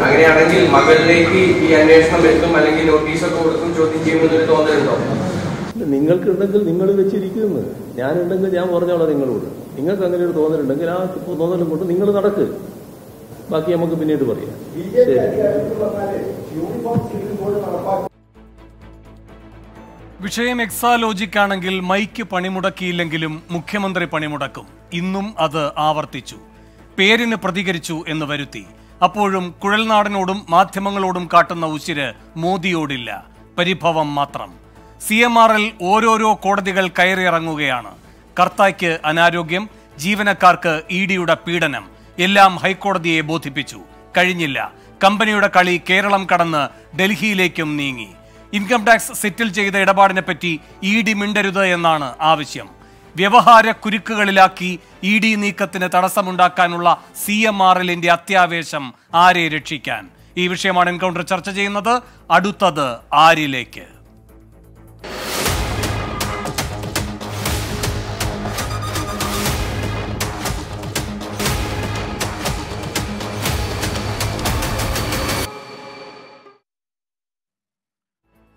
അങ്ങനെയാണെങ്കിൽ മകളിലേക്ക് ഈ അന്വേഷണം എത്തും അല്ലെങ്കിൽ നോട്ടീസൊക്കെ കൊടുക്കും ചോദ്യം ചെയ്യുമെന്നൊരു തോന്നലുണ്ടോ നിങ്ങൾക്കുണ്ടെങ്കിൽ നിങ്ങൾ വെച്ചിരിക്കുന്നത് ഞാനുണ്ടെങ്കിൽ ഞാൻ പറഞ്ഞോളാം നിങ്ങളോട് നിങ്ങൾക്ക് അങ്ങനെ ഒരു തോന്നലുണ്ടെങ്കിൽ ആ തോന്നലും കൊണ്ട് നിങ്ങൾ നടക്ക് ബാക്കി നമുക്ക് പിന്നീട് പറയാം വിഷയം എക്സാലോജിക്കാണെങ്കിൽ മൈക്ക് പണിമുടക്കിയില്ലെങ്കിലും മുഖ്യമന്ത്രി പണിമുടക്കും ഇന്നും അത് ആവർത്തിച്ചു പേരിന് പ്രതികരിച്ചു എന്ന് വരുത്തി അപ്പോഴും കുഴൽനാടനോടും മാധ്യമങ്ങളോടും കാട്ടുന്ന ഉശിര് മോദിയോടില്ല പരിഭവം മാത്രം സി എം ആറിൽ ഓരോരോ കോടതികൾ കയറിയിറങ്ങുകയാണ് കർത്തായ്ക്ക് അനാരോഗ്യം ജീവനക്കാർക്ക് ഇ ഡിയുടെ പീഡനം എല്ലാം ഹൈക്കോടതിയെ ബോധിപ്പിച്ചു കഴിഞ്ഞില്ല കമ്പനിയുടെ കളി കേരളം കടന്ന് ഡൽഹിയിലേക്കും നീങ്ങി ഇൻകം ടാക്സ് സെറ്റിൽ ചെയ്ത ഇടപാടിനെപ്പറ്റി ഇ ഡി മിണ്ടരുത് എന്നാണ് ആവശ്യം വ്യവഹാര കുരുക്കുകളിലാക്കി ഇ ഡി നീക്കത്തിന് തടസ്സമുണ്ടാക്കാനുള്ള സി എം ആർ എല്ലിന്റെ അത്യാവേശം ആരെ രക്ഷിക്കാൻ ഈ വിഷയമാണ് എൻകൗണ്ടർ ചർച്ച ചെയ്യുന്നത് അടുത്തത് ആരിലേക്ക്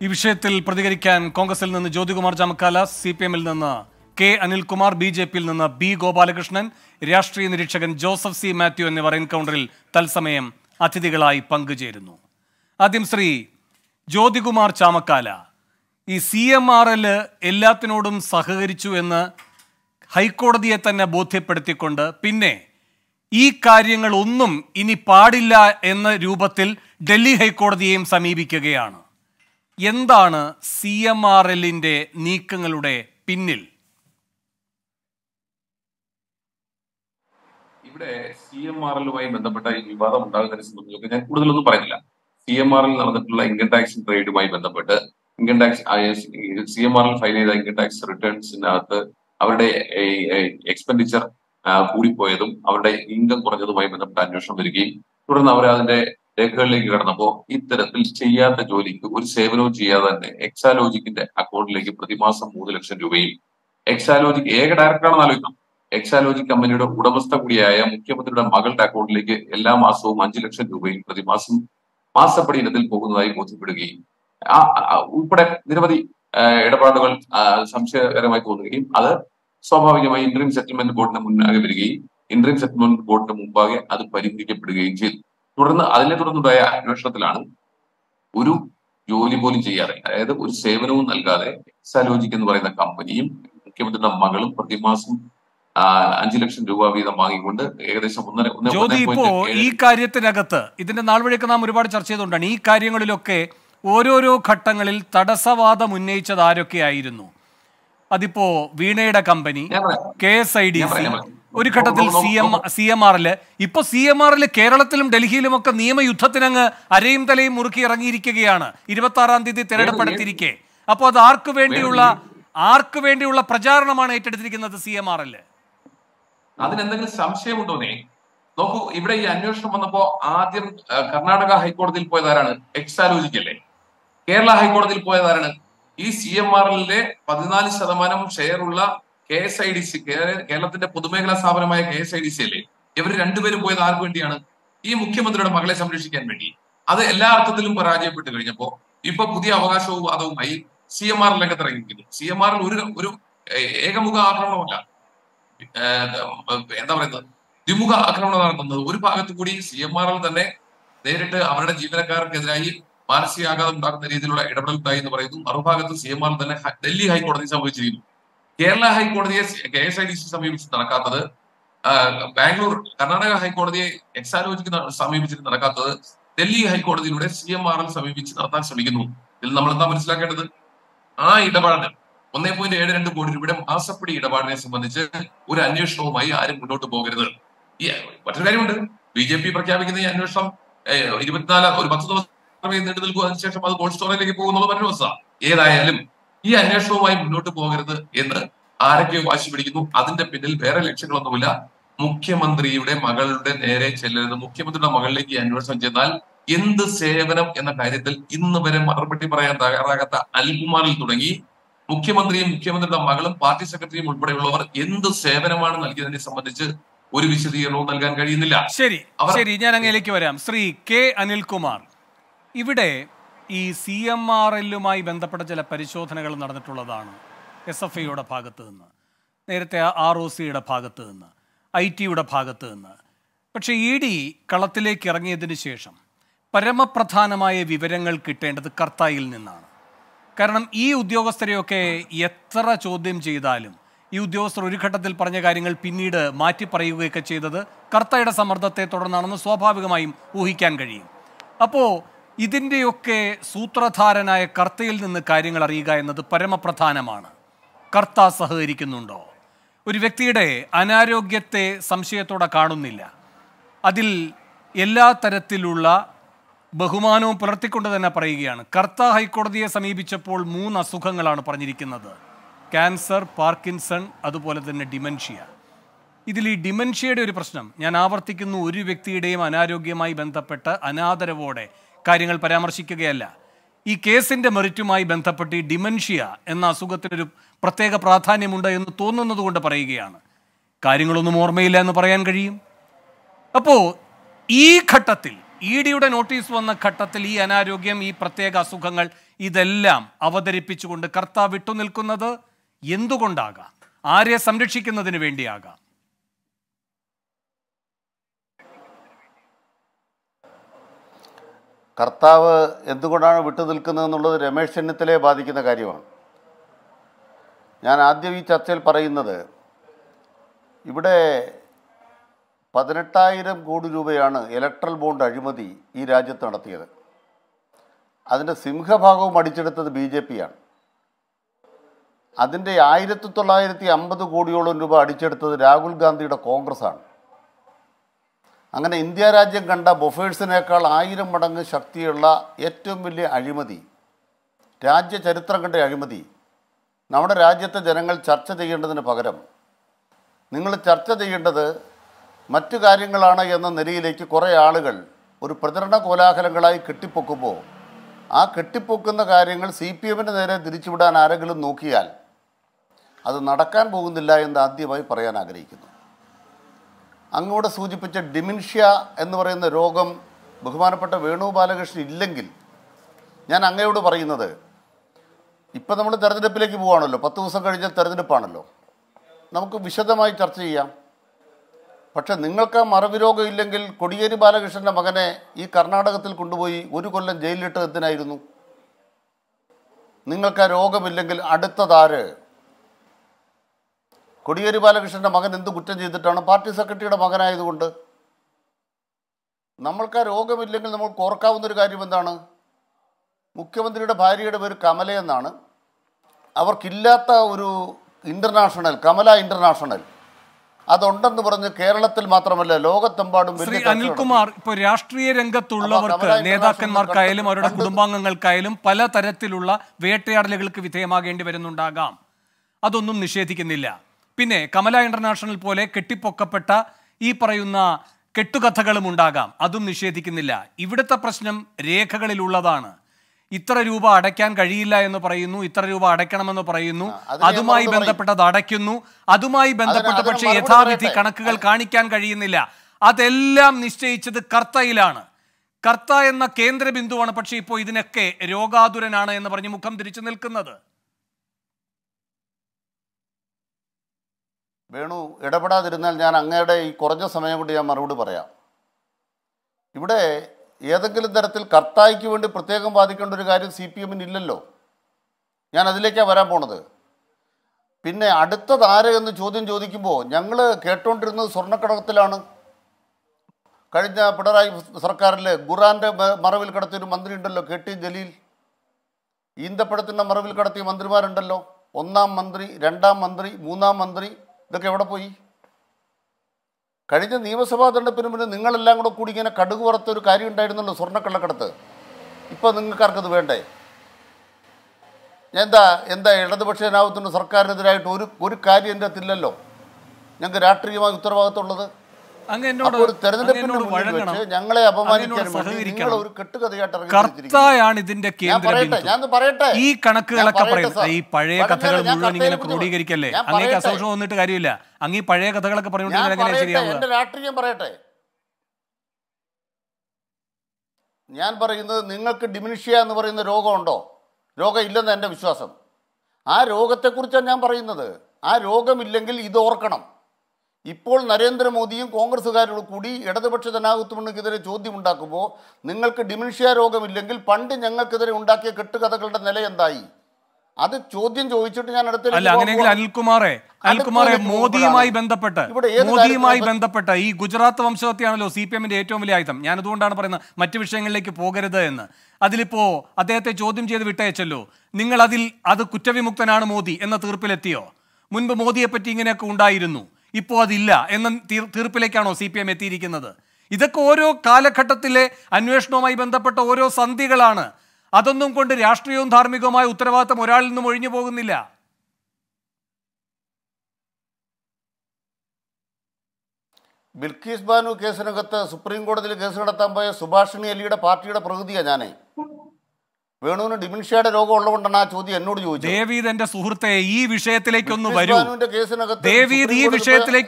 ഈ വിഷയത്തിൽ പ്രതികരിക്കാൻ കോൺഗ്രസിൽ നിന്ന് ജ്യോതികുമാർ ജമക്കാല സി പി എമ്മിൽ നിന്ന് കെ അനിൽകുമാർ ബി ജെ പിയിൽ നിന്ന് ബി ഗോപാലകൃഷ്ണൻ രാഷ്ട്രീയ നിരീക്ഷകൻ ജോസഫ് സി മാത്യു എന്നിവർ എൻകൗണ്ടറിൽ തത്സമയം അതിഥികളായി പങ്കുചേരുന്നു ആദ്യം ശ്രീ ജ്യോതികുമാർ ചാമക്കാല ഈ സി എം ആർ എൽ എല്ലാത്തിനോടും സഹകരിച്ചു എന്ന് ഹൈക്കോടതിയെ തന്നെ ബോധ്യപ്പെടുത്തിക്കൊണ്ട് പിന്നെ ഈ കാര്യങ്ങൾ ഒന്നും ഇനി പാടില്ല എന്ന രൂപത്തിൽ ഡൽഹി ഹൈക്കോടതിയെയും സമീപിക്കുകയാണ് എന്താണ് സി എം ആർ എല്ലിൻ്റെ നീക്കങ്ങളുടെ പിന്നിൽ ഇവിടെ സി എം ആർ എല്ലുമായി ബന്ധപ്പെട്ട ഈ വിവാദം ഉണ്ടാകുന്ന സംബന്ധിച്ചൊക്കെ ഞാൻ കൂടുതലൊന്നും പറഞ്ഞില്ല സി എം ആറിൽ നടന്നിട്ടുള്ള ഇൻകം ടാക്സ് ട്രേഡുമായി ബന്ധപ്പെട്ട് ഇൻകം ടാക്സ് സി എം ആറിൽ ഫയൽ ചെയ്ത ഇൻകം ടാക്സ് റിട്ടേൺസിനകത്ത് അവരുടെ എക്സ്പെൻഡിച്ചർ കൂടിപ്പോയതും അവരുടെ ഇൻകം കുറഞ്ഞതുമായി ബന്ധപ്പെട്ട അന്വേഷണം വരികയും തുടർന്ന് അവർ അതിന്റെ രേഖകളിലേക്ക് കടന്നപ്പോൾ ഇത്തരത്തിൽ ചെയ്യാത്ത ജോലിക്ക് ഒരു സേവനവും ചെയ്യാതെ തന്നെ എക്സാലോജിക്കിന്റെ അക്കൗണ്ടിലേക്ക് പ്രതിമാസം മൂന്ന് ലക്ഷം രൂപയും എക്സാലോജിക് ഏക ഡയറക്ടറാണെന്ന് ആലോചിക്കണം എക്സാലോജി കമ്പനിയുടെ ഉടമസ്ഥ കൂടിയായ മുഖ്യമന്ത്രിയുടെ മകളുടെ അക്കൗണ്ടിലേക്ക് എല്ലാ മാസവും അഞ്ചു ലക്ഷം രൂപയും പ്രതിമാസം മാസപ്പടി ഇനത്തിൽ പോകുന്നതായി ബോധ്യപ്പെടുകയും ഉൾപ്പെടെ നിരവധി ഇടപാടുകൾ സംശയകരമായി തോന്നുകയും അത് സ്വാഭാവികമായി ഇന്റർവ്യൂ സെറ്റിൽമെന്റ് ബോർഡിന് മുന്നാകെ വരികയും ഇന്റർവ്യൂ സെറ്റിൽമെന്റ് ബോർഡിന് മുമ്പാകെ അത് പരിഹരിക്കപ്പെടുകയും ചെയ്തു തുടർന്ന് അതിനെ തുടർന്നുണ്ടായ അന്വേഷണത്തിലാണ് ഒരു ജോലി പോലും ചെയ്യാതെ അതായത് ഒരു സേവനവും നൽകാതെ എക്സാലോജിക് എന്ന് പറയുന്ന കമ്പനിയും മുഖ്യമന്ത്രിയുടെ മകളും പ്രതിമാസം അഞ്ചു ലക്ഷം രൂപ വീതം വാങ്ങിക്കൊണ്ട് ഏകദേശം ഒന്നര ജ്യോതി ഇപ്പോ ഈ കാര്യത്തിനകത്ത് ഇതിന്റെ നാൾ വഴിയൊക്കെ നാം ഒരുപാട് ചർച്ച ചെയ്തുകൊണ്ടാണ് ഈ കാര്യങ്ങളിലൊക്കെ ഓരോരോ ഘട്ടങ്ങളിൽ തടസ്സവാദം ഉന്നയിച്ചത് ആരൊക്കെയായിരുന്നു അതിപ്പോ വീണയുടെ company K S I D ഒരു ഘട്ടത്തിൽ C M C M L ഇപ്പൊ സി എം എല് കേരളത്തിലും ഡൽഹിയിലും ഒക്കെ നിയമയുദ്ധത്തിനങ്ങ് അരയും തലയും മുറുക്കി ഇറങ്ങിയിരിക്കുകയാണ് ഇരുപത്തി ആറാം തീയതി തിരഞ്ഞെടുപ്പെടുത്തിരിക്കെ അപ്പോൾ അത് ആർക്കു വേണ്ടിയുള്ള ആർക്കു വേണ്ടിയുള്ള പ്രചാരണമാണ് ഏറ്റെടുത്തിരിക്കുന്നത് സി എം എല്ലേ അതിനെന്തെങ്കിലും സംശയമുണ്ടോ നീ നോക്കൂ ഇവിടെ ഈ അന്വേഷണം വന്നപ്പോ ആദ്യം കർണാടക ഹൈക്കോടതിയിൽ പോയതാരാണ് എക്സ് ആലോചിക്കല്ലേ കേരള ഹൈക്കോടതിയിൽ പോയതാരാണ് ഈ സി എം ആർ എല്ലിലെ പതിനാല് ശതമാനം ഷെയറുള്ള K S I D C കേരളത്തിന്റെ പൊതുമേഖലാ സ്ഥാപനമായ K S I D C അല്ലേ ഇവർ രണ്ടുപേരും പോയത് ആർക്ക് വേണ്ടിയാണ് ഈ മുഖ്യമന്ത്രിയുടെ മകളെ സംരക്ഷിക്കാൻ വേണ്ടി അത് എല്ലാ അർത്ഥത്തിലും പരാജയപ്പെട്ടു കഴിഞ്ഞപ്പോ ഇപ്പൊ പുതിയ അവകാശവും വാദവുമായി സി എം ആർ ഇറങ്ങിയിരിക്കുന്നു സി എം ആറിൽ ഒരു ഒരു ഏകമുഖ ആക്രമണമല്ല എന്താ പറയുന്നത് ദ്വിമുഖ ആക്രമണം നടത്തുന്നത് ഒരു ഭാഗത്തു കൂടി സി എം ആർ എൽ തന്നെ നേരിട്ട് അവരുടെ ജീവനക്കാർക്കെതിരായി മാനസികാഘാതം ഉണ്ടാക്കുന്ന രീതിയിലുള്ള ഇടപെടൽ ഉണ്ടായി എന്ന് പറയുന്നു മറുഭാഗത്ത് സി എം ആർ തന്നെ ഡൽഹി ഹൈക്കോടതി സംഭവിച്ചിരിക്കുന്നു കേരള ഹൈക്കോടതിയെ K S I D C സമീപിച്ച് നടക്കാത്തത് ബാംഗ്ലൂർ കർണാടക ഹൈക്കോടതിയെ എക്സാലോജിക്ക് സമീപിച്ചിട്ട് നടക്കാത്തത് ഡൽഹി ഹൈക്കോടതിയിലൂടെ സി എം ആർ എൽ സമീപിച്ച് നടത്താൻ ശ്രമിക്കുന്നു ഇതിൽ നമ്മൾ എന്താ മനസ്സിലാക്കേണ്ടത് ആ ഇടപാട് ഒന്നേ പോയിന്റ് ഏഴ് രണ്ട് കോടി രൂപയുടെ മാസപ്പടി ഇടപാടിനെ സംബന്ധിച്ച് ഒരു അന്വേഷണവുമായി ആരും മുന്നോട്ട് പോകരുത് ഈ മറ്റൊരു കാര്യമുണ്ട് ബി ജെ പി പ്രഖ്യാപിക്കുന്ന ഈ അന്വേഷണം ഇരുപത്തിനാല് ഒരു പത്ത് ദിവസം നീണ്ടു നിൽക്കും അതിനുശേഷം അത് കോൾഡ് സ്റ്റോറിലേക്ക് പോകുന്നുള്ള മറ്റൊരു അവസ്ഥ ഏതായാലും ഈ അന്വേഷണവുമായി മുന്നോട്ട് പോകരുത് എന്ന് ആരൊക്കെ വാശി പിടിക്കുന്നു അതിന്റെ പിന്നിൽ വേറെ ലക്ഷ്യങ്ങളൊന്നുമില്ല മുഖ്യമന്ത്രിയുടെ മകളുടെ നേരെ ചെല്ലരുത് മുഖ്യമന്ത്രിയുടെ മകളിലേക്ക് ഈ അന്വേഷണം ചെന്നാൽ എന്ത് സേവനം എന്ന കാര്യത്തിൽ ഇന്ന് വരെ മറുപടി പറയാൻ തയ്യാറാകാത്ത അൽകുമാറിൽ തുടങ്ങി മുഖ്യമന്ത്രിയും മുഖ്യമന്ത്രിയുടെ മകളും പാർട്ടി സെക്രട്ടറിയും ഉൾപ്പെടെയുള്ളവർ എന്ത് സേവനമാണ് നൽകിയതിനെ സംബന്ധിച്ച് ഒരു വിശദീകരണവും നൽകാൻ കഴിയുന്നില്ല ശരി ശരി ഞാൻ അങ്ങേലേക്ക് വരാം ശ്രീ കെ അനിൽകുമാർ ഇവിടെ ഈ സി എം ആർ എല്ലുമായി ബന്ധപ്പെട്ട ചില പരിശോധനകൾ നടന്നിട്ടുള്ളതാണ് എസ് എഫ് ഐയുടെ ഭാഗത്ത് നിന്ന് നേരത്തെ ആർ ഒ സിയുടെ ഭാഗത്ത് നിന്ന് ഐ ടിയുടെ ഭാഗത്ത് നിന്ന് പക്ഷേ ഇ ഡി കളത്തിലേക്ക് ഇറങ്ങിയതിന് ശേഷം പരമപ്രധാനമായ വിവരങ്ങൾ കിട്ടേണ്ടത് കർത്തായിൽ നിന്നാണ് കാരണം ഈ ഉദ്യോഗസ്ഥരെയൊക്കെ എത്ര ചോദ്യം ചെയ്താലും ഈ ഉദ്യോഗസ്ഥർ ഒരു ഘട്ടത്തിൽ പറഞ്ഞ കാര്യങ്ങൾ പിന്നീട് മാറ്റി പറയുകയൊക്കെ ചെയ്തത് കർത്തയുടെ സമ്മർദ്ദത്തെ തുടർന്നാണെന്ന് സ്വാഭാവികമായും ഊഹിക്കാൻ കഴിയും അപ്പോൾ ഇതിൻ്റെയൊക്കെ സൂത്രധാരനായ കർത്തയിൽ നിന്ന് കാര്യങ്ങൾ അറിയുക എന്നത് പരമപ്രധാനമാണ് കർത്ത സഹകരിക്കുന്നുണ്ടോ ഒരു വ്യക്തിയുടെ അനാരോഗ്യത്തെ സംശയത്തോടെ കാണുന്നില്ല അതിൽ എല്ലാ തരത്തിലുള്ള ബഹുമാനവും പുലർത്തിക്കൊണ്ട് തന്നെ പറയുകയാണ് കർത്ത ഹൈക്കോടതിയെ സമീപിച്ചപ്പോൾ മൂന്ന് അസുഖങ്ങളാണ് പറഞ്ഞിരിക്കുന്നത് ക്യാൻസർ പാർക്കിൻസൺ അതുപോലെ തന്നെ ഡിമെൻഷ്യ ഇതിൽ ഈ ഡിമെൻഷ്യയുടെ ഒരു പ്രശ്നം ഞാൻ ആവർത്തിക്കുന്നു ഒരു വ്യക്തിയുടെയും അനാരോഗ്യമായി ബന്ധപ്പെട്ട് അനാദരവോടെ കാര്യങ്ങൾ പരാമർശിക്കുകയല്ല ഈ കേസിൻ്റെ മെറിറ്റുമായി ബന്ധപ്പെട്ട് ഈ ഡിമെൻഷ്യ എന്ന അസുഖത്തിനൊരു പ്രത്യേക പ്രാധാന്യമുണ്ട് എന്ന് കൊണ്ട് പറയുകയാണ് കാര്യങ്ങളൊന്നും ഓർമ്മയില്ല എന്ന് പറയാൻ കഴിയും അപ്പോൾ ഈ ഘട്ടത്തിൽ ഇ ഡിയുടെ നോട്ടീസ് വന്ന ഘട്ടത്തിൽ ഈ അനാരോഗ്യം ഈ പ്രത്യേക അസുഖങ്ങൾ ഇതെല്ലാം അവതരിപ്പിച്ചുകൊണ്ട് കർത്താവ് വിട്ടുനിൽക്കുന്നത് എന്തുകൊണ്ടാകാം ആരെ സംരക്ഷിക്കുന്നതിന് വേണ്ടിയാകാം കർത്താവ് എന്തുകൊണ്ടാണ് വിട്ടുനിൽക്കുന്നത് എന്നുള്ളത് രമേശ് ചെന്നിത്തലയെ ബാധിക്കുന്ന കാര്യമാണ് ഞാൻ ആദ്യം ഈ ചർച്ചയിൽ പറയുന്നത് ഇവിടെ പതിനെട്ടായിരം കോടി രൂപയാണ് ഇലക്ട്രൽ ബോണ്ട് അഴിമതി ഈ രാജ്യത്ത് നടത്തിയത് അതിൻ്റെ സിംഹഭാഗവും അടിച്ചെടുത്തത് ബി ജെ പിയാണ് അതിൻ്റെ ആയിരത്തി തൊള്ളായിരത്തി അമ്പത് കോടിയോളം രൂപ അടിച്ചെടുത്തത് രാഹുൽ ഗാന്ധിയുടെ കോൺഗ്രസ്സാണ് അങ്ങനെ ഇന്ത്യ രാജ്യം കണ്ട ബൊഫേഴ്സിനേക്കാൾ ആയിരം മടങ്ങ് ശക്തിയുള്ള ഏറ്റവും വലിയ അഴിമതി രാജ്യചരിത്രം കണ്ട അഴിമതി നമ്മുടെ രാജ്യത്തെ ജനങ്ങൾ ചർച്ച ചെയ്യേണ്ടതിന് പകരം നിങ്ങൾ ചർച്ച ചെയ്യേണ്ടത് മറ്റു കാര്യങ്ങളാണ് എന്ന നിലയിലേക്ക് കുറേ ആളുകൾ ഒരു പ്രചരണ കോലാഹലങ്ങളായി കെട്ടിപ്പൊക്കുമ്പോൾ ആ കെട്ടിപ്പൊക്കുന്ന കാര്യങ്ങൾ സി പി എമ്മിന് നേരെ തിരിച്ചുവിടാൻ ആരെങ്കിലും നോക്കിയാൽ അത് നടക്കാൻ പോകുന്നില്ല എന്ന് ആദ്യമായി പറയാൻ ആഗ്രഹിക്കുന്നു അങ്ങോട്ട് സൂചിപ്പിച്ച ഡിമിൻഷ്യ എന്ന് പറയുന്ന രോഗം ബഹുമാനപ്പെട്ട വേണു ബാലകൃഷ്ണൻ ഇല്ലെങ്കിൽ ഞാൻ അങ്ങയോട് പറയുന്നത് ഇപ്പം നമ്മൾ തെരഞ്ഞെടുപ്പിലേക്ക് പോവാണല്ലോ പത്ത് ദിവസം കഴിഞ്ഞാൽ തെരഞ്ഞെടുപ്പാണല്ലോ നമുക്ക് വിശദമായി ചർച്ച ചെയ്യാം പക്ഷെ നിങ്ങൾക്ക് മറവിരോഗം ഇല്ലെങ്കിൽ കൊടിയേരി ബാലകൃഷ്ണൻ്റെ മകനെ ഈ കർണാടകത്തിൽ കൊണ്ടുപോയി ഒരു കൊല്ലം ജയിലിലിട്ട് എന്തിനായിരുന്നു നിങ്ങൾക്ക് ആ രോഗമില്ലെങ്കിൽ അടുത്തതാര് കൊടിയേരി ബാലകൃഷ്ണൻ്റെ മകൻ എന്ത് കുറ്റം ചെയ്തിട്ടാണ് പാർട്ടി സെക്രട്ടറിയുടെ മകനായതുകൊണ്ട് നമ്മൾക്ക് ആ രോഗമില്ലെങ്കിൽ നമ്മൾ ഓർക്കാവുന്നൊരു കാര്യം എന്താണ് മുഖ്യമന്ത്രിയുടെ ഭാര്യയുടെ പേര് കമല എന്നാണ് അവർക്കില്ലാത്ത ഒരു ഇൻ്റർനാഷണൽ കമല ഇൻ്റർനാഷണൽ അതുണ്ടെന്ന് പറഞ്ഞ് കേരളത്തിൽ മാത്രമല്ല ലോകത്തെമ്പാടും ശ്രീ അനിൽകുമാർ ഇപ്പൊ രാഷ്ട്രീയ രംഗത്തുള്ളവർക്ക് നേതാക്കന്മാർക്കായാലും അവരുടെ കുടുംബാംഗങ്ങൾക്കായാലും പല തരത്തിലുള്ള വേട്ടയാടലുകൾക്ക് വിധേയമാകേണ്ടി വരുന്നുണ്ടാകാം അതൊന്നും നിഷേധിക്കുന്നില്ല പിന്നെ കമല ഇന്റർനാഷണൽ പോലെ കെട്ടിപ്പൊക്കപ്പെട്ട ഈ പറയുന്ന കെട്ടുകഥകളും ഉണ്ടാകാം അതും നിഷേധിക്കുന്നില്ല ഇവിടുത്തെ പ്രശ്നം രേഖകളിലുള്ളതാണ് ഇത്ര രൂപ അടയ്ക്കാൻ കഴിയില്ല എന്ന് പറയുന്നു ഇത്ര രൂപ അടയ്ക്കണമെന്ന് പറയുന്നു അതുമായി ബന്ധപ്പെട്ടത് അടയ്ക്കുന്നു അതുമായി ബന്ധപ്പെട്ട പക്ഷേ യഥാവിധി കണക്കുകൾ കാണിക്കാൻ കഴിയുന്നില്ല അതെല്ലാം നിശ്ചയിച്ചത് കർത്തയിലാണ് കർത്ത എന്ന കേന്ദ്ര ബിന്ദുവാണ് പക്ഷേ ഇപ്പോൾ ഇതിനൊക്കെ രോഗാതുരനാണ് എന്ന് പറഞ്ഞ് മുഖം തിരിച്ചു നിൽക്കുന്നത് വേണു ഇടപെടാതിരുന്നാൽ ഞാൻ അങ്ങയുടെ ഈ കുറഞ്ഞ സമയം കൊണ്ട് ഞാൻ മറുപടി പറയാം ഇവിടെ ഏതെങ്കിലും തരത്തിൽ കർത്തായിക്ക് വേണ്ടി പ്രത്യേകം വാദിക്കേണ്ട ഒരു കാര്യം സി പി എമ്മിന് ഇല്ലല്ലോ ഞാൻ അതിലേക്കാണ് വരാൻ പോണത് പിന്നെ അടുത്തത് എന്ന് ചോദ്യം ചോദിക്കുമ്പോൾ ഞങ്ങൾ കേട്ടുകൊണ്ടിരുന്നത് സ്വർണ്ണക്കടത്തിലാണ് കഴിഞ്ഞ പിണറായി സർക്കാരിലെ ഖുറാൻ്റെ മറവിൽ കിടത്തിയൊരു മന്ത്രി ഉണ്ടല്ലോ കെ ടി ജലീൽ ഈന്തപ്പഴത്തിൻ്റെ മറവിൽ കിടത്തിയ മന്ത്രിമാരുണ്ടല്ലോ ഒന്നാം മന്ത്രി രണ്ടാം മന്ത്രി മൂന്നാം മന്ത്രി ഇതൊക്കെ എവിടെ പോയി കഴിഞ്ഞ നിയമസഭാ തെരഞ്ഞെടുപ്പിന് മുന്നേ നിങ്ങളെല്ലാം കൂടെ കൂടി ഇങ്ങനെ കടുക് ഒരു കാര്യം ഉണ്ടായിരുന്നല്ലോ സ്വർണ്ണക്കള്ളക്കടത്ത് ഇപ്പോൾ നിങ്ങൾക്കാർക്കത് വേണ്ടേ എന്താ എന്താ ഇടതുപക്ഷ സർക്കാരിനെതിരായിട്ട് ഒരു ഒരു കാര്യം എൻ്റെ അകത്തില്ലല്ലോ ഞങ്ങൾക്ക് രാഷ്ട്രീയമായി ഉത്തരവാദിത്തമുള്ളത് ഞങ്ങളെ അപമാനിക്കാൻ ഒരു ഇതിന്റെ ഈ കണക്കുകളൊക്കെ പറയുന്നത് ഈ പഴയ കഥകൾ മുഴുവൻ ക്രോഡീകരിക്കല്ലേ അങ്ങേക്ക് അസോഷം വന്നിട്ട് കാര്യമില്ല അങ്ങ് പഴയ കഥകളൊക്കെ പറയട്ടെ ഞാൻ പറയുന്നത് നിങ്ങൾക്ക് ഡിമിനിഷ്യ എന്ന് പറയുന്ന രോഗമുണ്ടോ രോഗം ഇല്ലെന്ന് എൻ്റെ വിശ്വാസം ആ രോഗത്തെക്കുറിച്ചാണ് ഞാൻ പറയുന്നത് ആ രോഗമില്ലെങ്കിൽ ഇത് ഓർക്കണം ഇപ്പോൾ നരേന്ദ്രമോദിയും കോൺഗ്രസ്സുകാരോട് കൂടി ഇടതുപക്ഷ ജനാധിപത്യത്തിനെതിരെ ഉണ്ടാക്കുമ്പോൾ നിങ്ങൾക്ക് ഡിമിൻഷ്യ രോഗമില്ലെങ്കിൽ പണ്ട് ഞങ്ങൾക്കെതിരെ ഉണ്ടാക്കിയ കെട്ടുകഥകളുടെ നില എന്തായി അത് ചോദ്യം ചോദിച്ചിട്ട് ഞാൻ അടുത്ത അല്ല അനിൽകുമാറെ അനിൽകുമാറെ മോദിയുമായി ബന്ധപ്പെട്ട് മോദിയുമായി ബന്ധപ്പെട്ട് ഈ ഗുജറാത്ത് വംശഹത്യാണല്ലോ സി പി എമ്മിന്റെ ഏറ്റവും വലിയ ആയുധം ഞാൻ അതുകൊണ്ടാണ് പറയുന്നത് മറ്റു വിഷയങ്ങളിലേക്ക് പോകരുത് എന്ന് അതിലിപ്പോ അദ്ദേഹത്തെ ചോദ്യം ചെയ്ത് വിട്ടയച്ചല്ലോ നിങ്ങൾ അതിൽ അത് കുറ്റവിമുക്തനാണ് മോദി എന്ന തീർപ്പിലെത്തിയോ മുൻപ് മോദിയെ പറ്റി ഇങ്ങനെയൊക്കെ ഉണ്ടായിരുന്നു ഇപ്പോൾ അതില്ല എന്ന തീർപ്പിലേക്കാണോ സി പി എം എത്തിയിരിക്കുന്നത് ഇതൊക്കെ ഓരോ കാലഘട്ടത്തിലെ അന്വേഷണവുമായി ബന്ധപ്പെട്ട ഓരോ സന്ധികളാണ് അതൊന്നും കൊണ്ട് രാഷ്ട്രീയവും ധാർമ്മികവുമായ ഉത്തരവാദിത്തം ഒരാളിൽ നിന്നും ഒഴിഞ്ഞു പോകുന്നില്ല ബിൽക്കീസ് ബാനു കേസിനകത്ത് സുപ്രീം കോടതിയിൽ കേസ് നടത്താൻ പോയ സുഭാഷിണി അലിയുടെ പാർട്ടിയുടെ പ്രകൃതിയാണ് ഞാനേ വേണുവിന് ഡിമിൻഷ്യയുടെ രോഗം ഉള്ളതുകൊണ്ടാണ് ആ ചോദ്യം എന്നോട് ചോദിച്ചത് ദേവീദ് എന്റെ സുഹൃത്തെ ഈ വിഷയത്തിലേക്കൊന്ന് വരൂ ദേവീദ് ഈ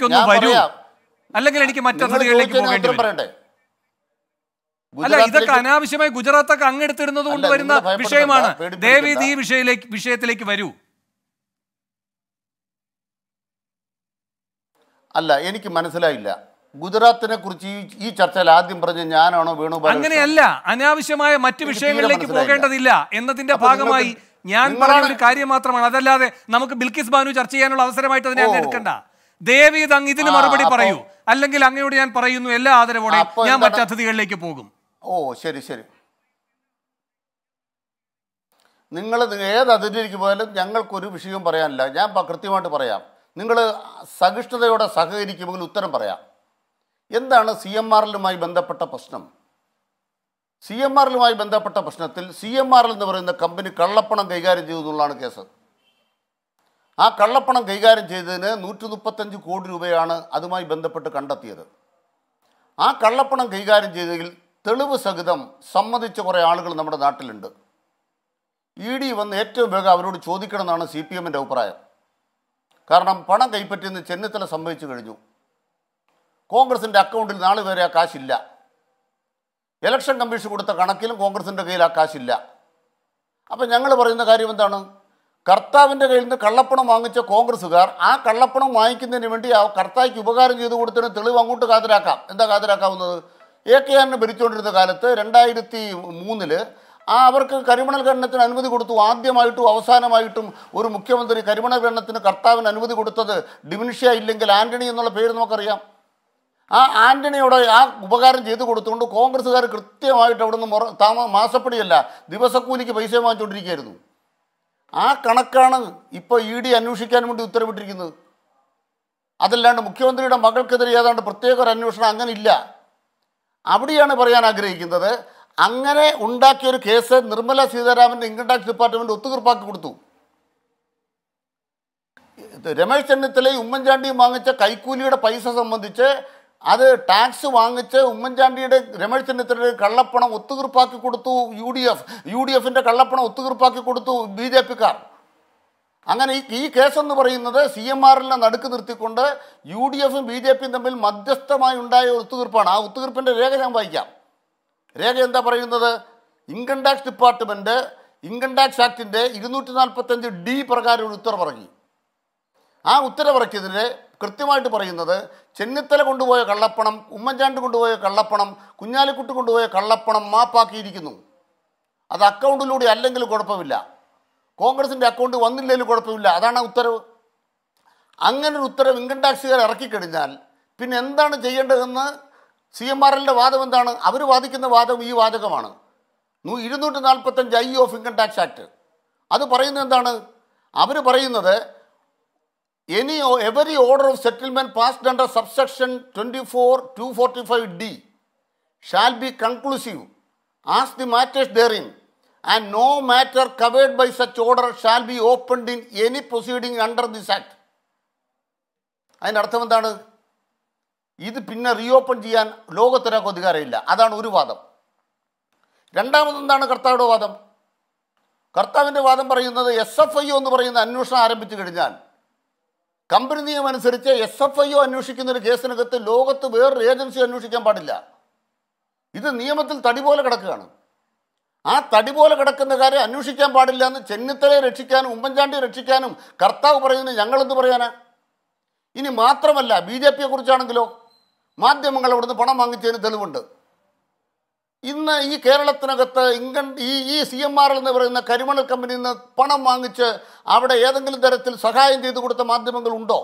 ഒന്ന് വരൂ അല്ലെങ്കിൽ എനിക്ക് മറ്റതിലേക്ക് പോകേണ്ടി പറയണ്ടേ അല്ല ഇതൊക്കെ അനാവശ്യമായി ഗുജറാത്തൊക്കെ അങ്ങെടുത്തിരുന്നത് കൊണ്ട് വരുന്ന വിഷയമാണ് ദേവീദ് ഈ വിഷയത്തിലേക്ക് വിഷയത്തിലേക്ക് വരൂ അല്ല എനിക്ക് മനസ്സിലായില്ല ഗുജറാത്തിനെ കുറിച്ച് ഈ ചർച്ചയിൽ ആദ്യം പറഞ്ഞ് ഞാനാണോ വേണു അങ്ങനെയല്ല അനാവശ്യമായ മറ്റു വിഷയങ്ങളിലേക്ക് പോകേണ്ടതില്ല എന്നതിന്റെ ഭാഗമായി ഞാൻ പറയുന്ന ഒരു കാര്യം മാത്രമാണ് അതല്ലാതെ നമുക്ക് ബിൽക്കിസ് ബാനു ചർച്ച ചെയ്യാനുള്ള അവസരമായിട്ട് അതിനെ എടുക്കണ്ട ദേവി ഇത് അങ്ങ് ഇതിന് മറുപടി പറയൂ അല്ലെങ്കിൽ അങ്ങയോട് ഞാൻ പറയുന്നു എല്ലാ ആദരവോടെ ഞാൻ മറ്റു അതിഥികളിലേക്ക് പോകും ഓ ശരി ശരി നിങ്ങൾ ഏത് അതിഥിയിലേക്ക് പോയാലും ഞങ്ങൾക്കൊരു വിഷയവും പറയാനില്ല ഞാൻ കൃത്യമായിട്ട് പറയാം നിങ്ങൾ സഹിഷ്ണുതയോടെ സഹകരിക്കുമെങ്കിൽ ഉത്തരം പറയാം എന്താണ് സി എം ആറിലുമായി ബന്ധപ്പെട്ട പ്രശ്നം സി എം ആറിലുമായി ബന്ധപ്പെട്ട പ്രശ്നത്തിൽ സി എം ആർ എന്ന് പറയുന്ന കമ്പനി കള്ളപ്പണം കൈകാര്യം ചെയ്തു എന്നുള്ളതാണ് കേസ് ആ കള്ളപ്പണം കൈകാര്യം ചെയ്തതിന് നൂറ്റി മുപ്പത്തഞ്ച് കോടി രൂപയാണ് അതുമായി ബന്ധപ്പെട്ട് കണ്ടെത്തിയത് ആ കള്ളപ്പണം കൈകാര്യം ചെയ്തതിൽ തെളിവ് സഹിതം സമ്മതിച്ച കുറേ ആളുകൾ നമ്മുടെ നാട്ടിലുണ്ട് ഇ ഡി വന്ന് ഏറ്റവും വേഗം അവരോട് ചോദിക്കണമെന്നാണ് സി പി എമ്മിൻ്റെ അഭിപ്രായം കാരണം പണം കൈപ്പറ്റിയെന്ന് ചെന്നിത്തല സംഭവിച്ചു കഴിഞ്ഞു കോൺഗ്രസിൻ്റെ അക്കൗണ്ടിൽ നാളെ വരെ ആ കാശില്ല ഇലക്ഷൻ കമ്മീഷൻ കൊടുത്ത കണക്കിലും കോൺഗ്രസിൻ്റെ കയ്യിൽ ആ കാശില്ല അപ്പം ഞങ്ങൾ പറയുന്ന കാര്യം എന്താണ് കർത്താവിൻ്റെ കയ്യിൽ നിന്ന് കള്ളപ്പണം വാങ്ങിച്ച കോൺഗ്രസ്സുകാർ ആ കള്ളപ്പണം വാങ്ങിക്കുന്നതിന് വേണ്ടി ആ കർത്തായ്ക്ക് ഉപകാരം ചെയ്തു കൊടുത്തതിന് തെളിവ് അങ്ങോട്ട് കാതരാക്കാം എന്താ കാതരാക്കാവുന്നത് എ കെ ആറിനെ ഭരിച്ചുകൊണ്ടിരുന്ന കാലത്ത് രണ്ടായിരത്തി മൂന്നില് ആ അവർക്ക് കരിമണൽ ഖനനത്തിന് അനുമതി കൊടുത്തു ആദ്യമായിട്ടും അവസാനമായിട്ടും ഒരു മുഖ്യമന്ത്രി കരിമണൽ ഖനനത്തിന് കർത്താവിന് അനുമതി കൊടുത്തത് ഡിമിൻഷ്യ ഇല്ലെങ്കിൽ ആന്റണി എന്നുള്ള പേര് നമുക്കറിയാം ആ ആന്റണിയോട് ആ ഉപകാരം ചെയ്തു കൊടുത്തുകൊണ്ട് കോൺഗ്രസ്സുകാർ കൃത്യമായിട്ട് അവിടെ നിന്ന് താമ മാസപ്പടിയല്ല ദിവസക്കൂലിക്ക് പൈസ വാങ്ങിച്ചുകൊണ്ടിരിക്കുകയായിരുന്നു ആ കണക്കാണ് ഇപ്പോൾ ഇ ഡി അന്വേഷിക്കാൻ വേണ്ടി ഉത്തരവിട്ടിരിക്കുന്നത് അതല്ലാണ്ട് മുഖ്യമന്ത്രിയുടെ മകൾക്കെതിരെ ഏതാണ്ട് പ്രത്യേക ഒരു അന്വേഷണം അങ്ങനെ ഇല്ല അവിടെയാണ് പറയാൻ ആഗ്രഹിക്കുന്നത് അങ്ങനെ ഉണ്ടാക്കിയ ഒരു കേസ് നിർമ്മല സീതാരാമൻ്റെ ഇൻകം ടാക്സ് ഡിപ്പാർട്ട്മെൻറ്റ് ഒത്തുതീർപ്പാക്കി കൊടുത്തു രമേശ് ചെന്നിത്തലയും ഉമ്മൻചാണ്ടിയും വാങ്ങിച്ച കൈക്കൂലിയുടെ പൈസ സംബന്ധിച്ച് അത് ടാക്സ് വാങ്ങിച്ച് ഉമ്മൻചാണ്ടിയുടെ രമേശ് ചെന്നിത്തലയുടെ കള്ളപ്പണം ഒത്തുതീർപ്പാക്കി കൊടുത്തു U D F U D എഫിൻ്റെ കള്ളപ്പണം ഒത്തുതീർപ്പാക്കി കൊടുത്തു ബി ജെ പിക്കാർ അങ്ങനെ ഈ ഈ കേസെന്ന് പറയുന്നത് സി എം ആറിനെ നടുക്ക് നിർത്തിക്കൊണ്ട് യു ഡി എഫും ബി ജെ പിയും തമ്മിൽ മധ്യസ്ഥമായി ഉണ്ടായ ഒത്തുതീർപ്പാണ് ആ ഒത്തുതീർപ്പിൻ്റെ രേഖ ഞാൻ വായിക്കാം രേഖ എന്താ പറയുന്നത് income tax department income tax ആക്ടിൻ്റെ ഇരുന്നൂറ്റി നാൽപ്പത്തഞ്ച് ഡി പ്രകാരം ഒരു ഉത്തരവിറങ്ങി ആ ഉത്തരവിറക്കിയതിന് കൃത്യമായിട്ട് പറയുന്നത് ചെന്നിത്തല കൊണ്ടുപോയ കള്ളപ്പണം ഉമ്മൻചാണ്ടി കൊണ്ടുപോയ കള്ളപ്പണം കുഞ്ഞാലിക്കുട്ടി കൊണ്ടുപോയ കള്ളപ്പണം മാപ്പാക്കിയിരിക്കുന്നു അത് അക്കൗണ്ടിലൂടെ അല്ലെങ്കിൽ കുഴപ്പമില്ല കോൺഗ്രസിൻ്റെ അക്കൗണ്ട് വന്നില്ലെങ്കിൽ കുഴപ്പമില്ല അതാണ് ഉത്തരവ് അങ്ങനൊരു ഉത്തരവ് ഇൻകം ടാക്സുകാർ ഇറക്കിക്കഴിഞ്ഞാൽ പിന്നെ എന്താണ് ചെയ്യേണ്ടതെന്ന് സി എം ആർ എല്ലിൻ്റെ വാദം എന്താണ് അവർ വാദിക്കുന്ന വാദം ഈ വാചകമാണ് ഇരുന്നൂറ്റി നാൽപ്പത്തഞ്ച് I of income tax act അത് പറയുന്നത് എന്താണ് അവർ പറയുന്നത് any or every order of settlement passed under subsection 24 245d shall be conclusive as the matters therein and no matter covered by such order shall be opened in any proceeding under this act അതിൻ്റെ അർത്ഥം എന്താണ് ഇത് പിന്നെ reopen ചെയ്യാൻ ലോകത്തിനൊക്കെ അധികാരമില്ല അതാണ് ഒരു വാദം രണ്ടാമത് എന്താണ് കർത്താവിൻ്റെ വാദം കർത്താവിൻ്റെ വാദം പറയുന്നത് എസ് എഫ് ഐ എന്ന് പറയുന്ന അന്വേഷണം ആരംഭിച്ചു കഴിഞ്ഞാൽ കമ്പനി നിയമം അനുസരിച്ച് എസ് എഫ് ഐ ഒ അന്വേഷിക്കുന്ന ഒരു കേസിനകത്ത് ലോകത്ത് വേറൊരു ഏജൻസി അന്വേഷിക്കാൻ പാടില്ല ഇത് നിയമത്തിൽ തടി പോലെ കിടക്കുകയാണ് ആ തടി പോലെ കിടക്കുന്ന കാര്യം അന്വേഷിക്കാൻ പാടില്ല എന്ന് ചെന്നിത്തലയെ രക്ഷിക്കാനും ഉമ്മൻചാണ്ടിയെ രക്ഷിക്കാനും കർത്താവ് പറയുന്നത് ഞങ്ങളെന്ത് പറയാനാ ഇനി മാത്രമല്ല ബി ജെ കുറിച്ചാണെങ്കിലോ മാധ്യമങ്ങൾ അവിടുന്ന് പണം വാങ്ങിച്ചതിന് തെളിവുണ്ട് ഇന്ന് ഈ കേരളത്തിനകത്ത് ഇംഗൺ ഈ ഈ സി എം ആർ എന്ന് പറയുന്ന കരിമണൽ കമ്പനിയിൽ നിന്ന് പണം വാങ്ങിച്ച് അവിടെ ഏതെങ്കിലും തരത്തിൽ സഹായം ചെയ്തു കൊടുത്ത മാധ്യമങ്ങൾ ഉണ്ടോ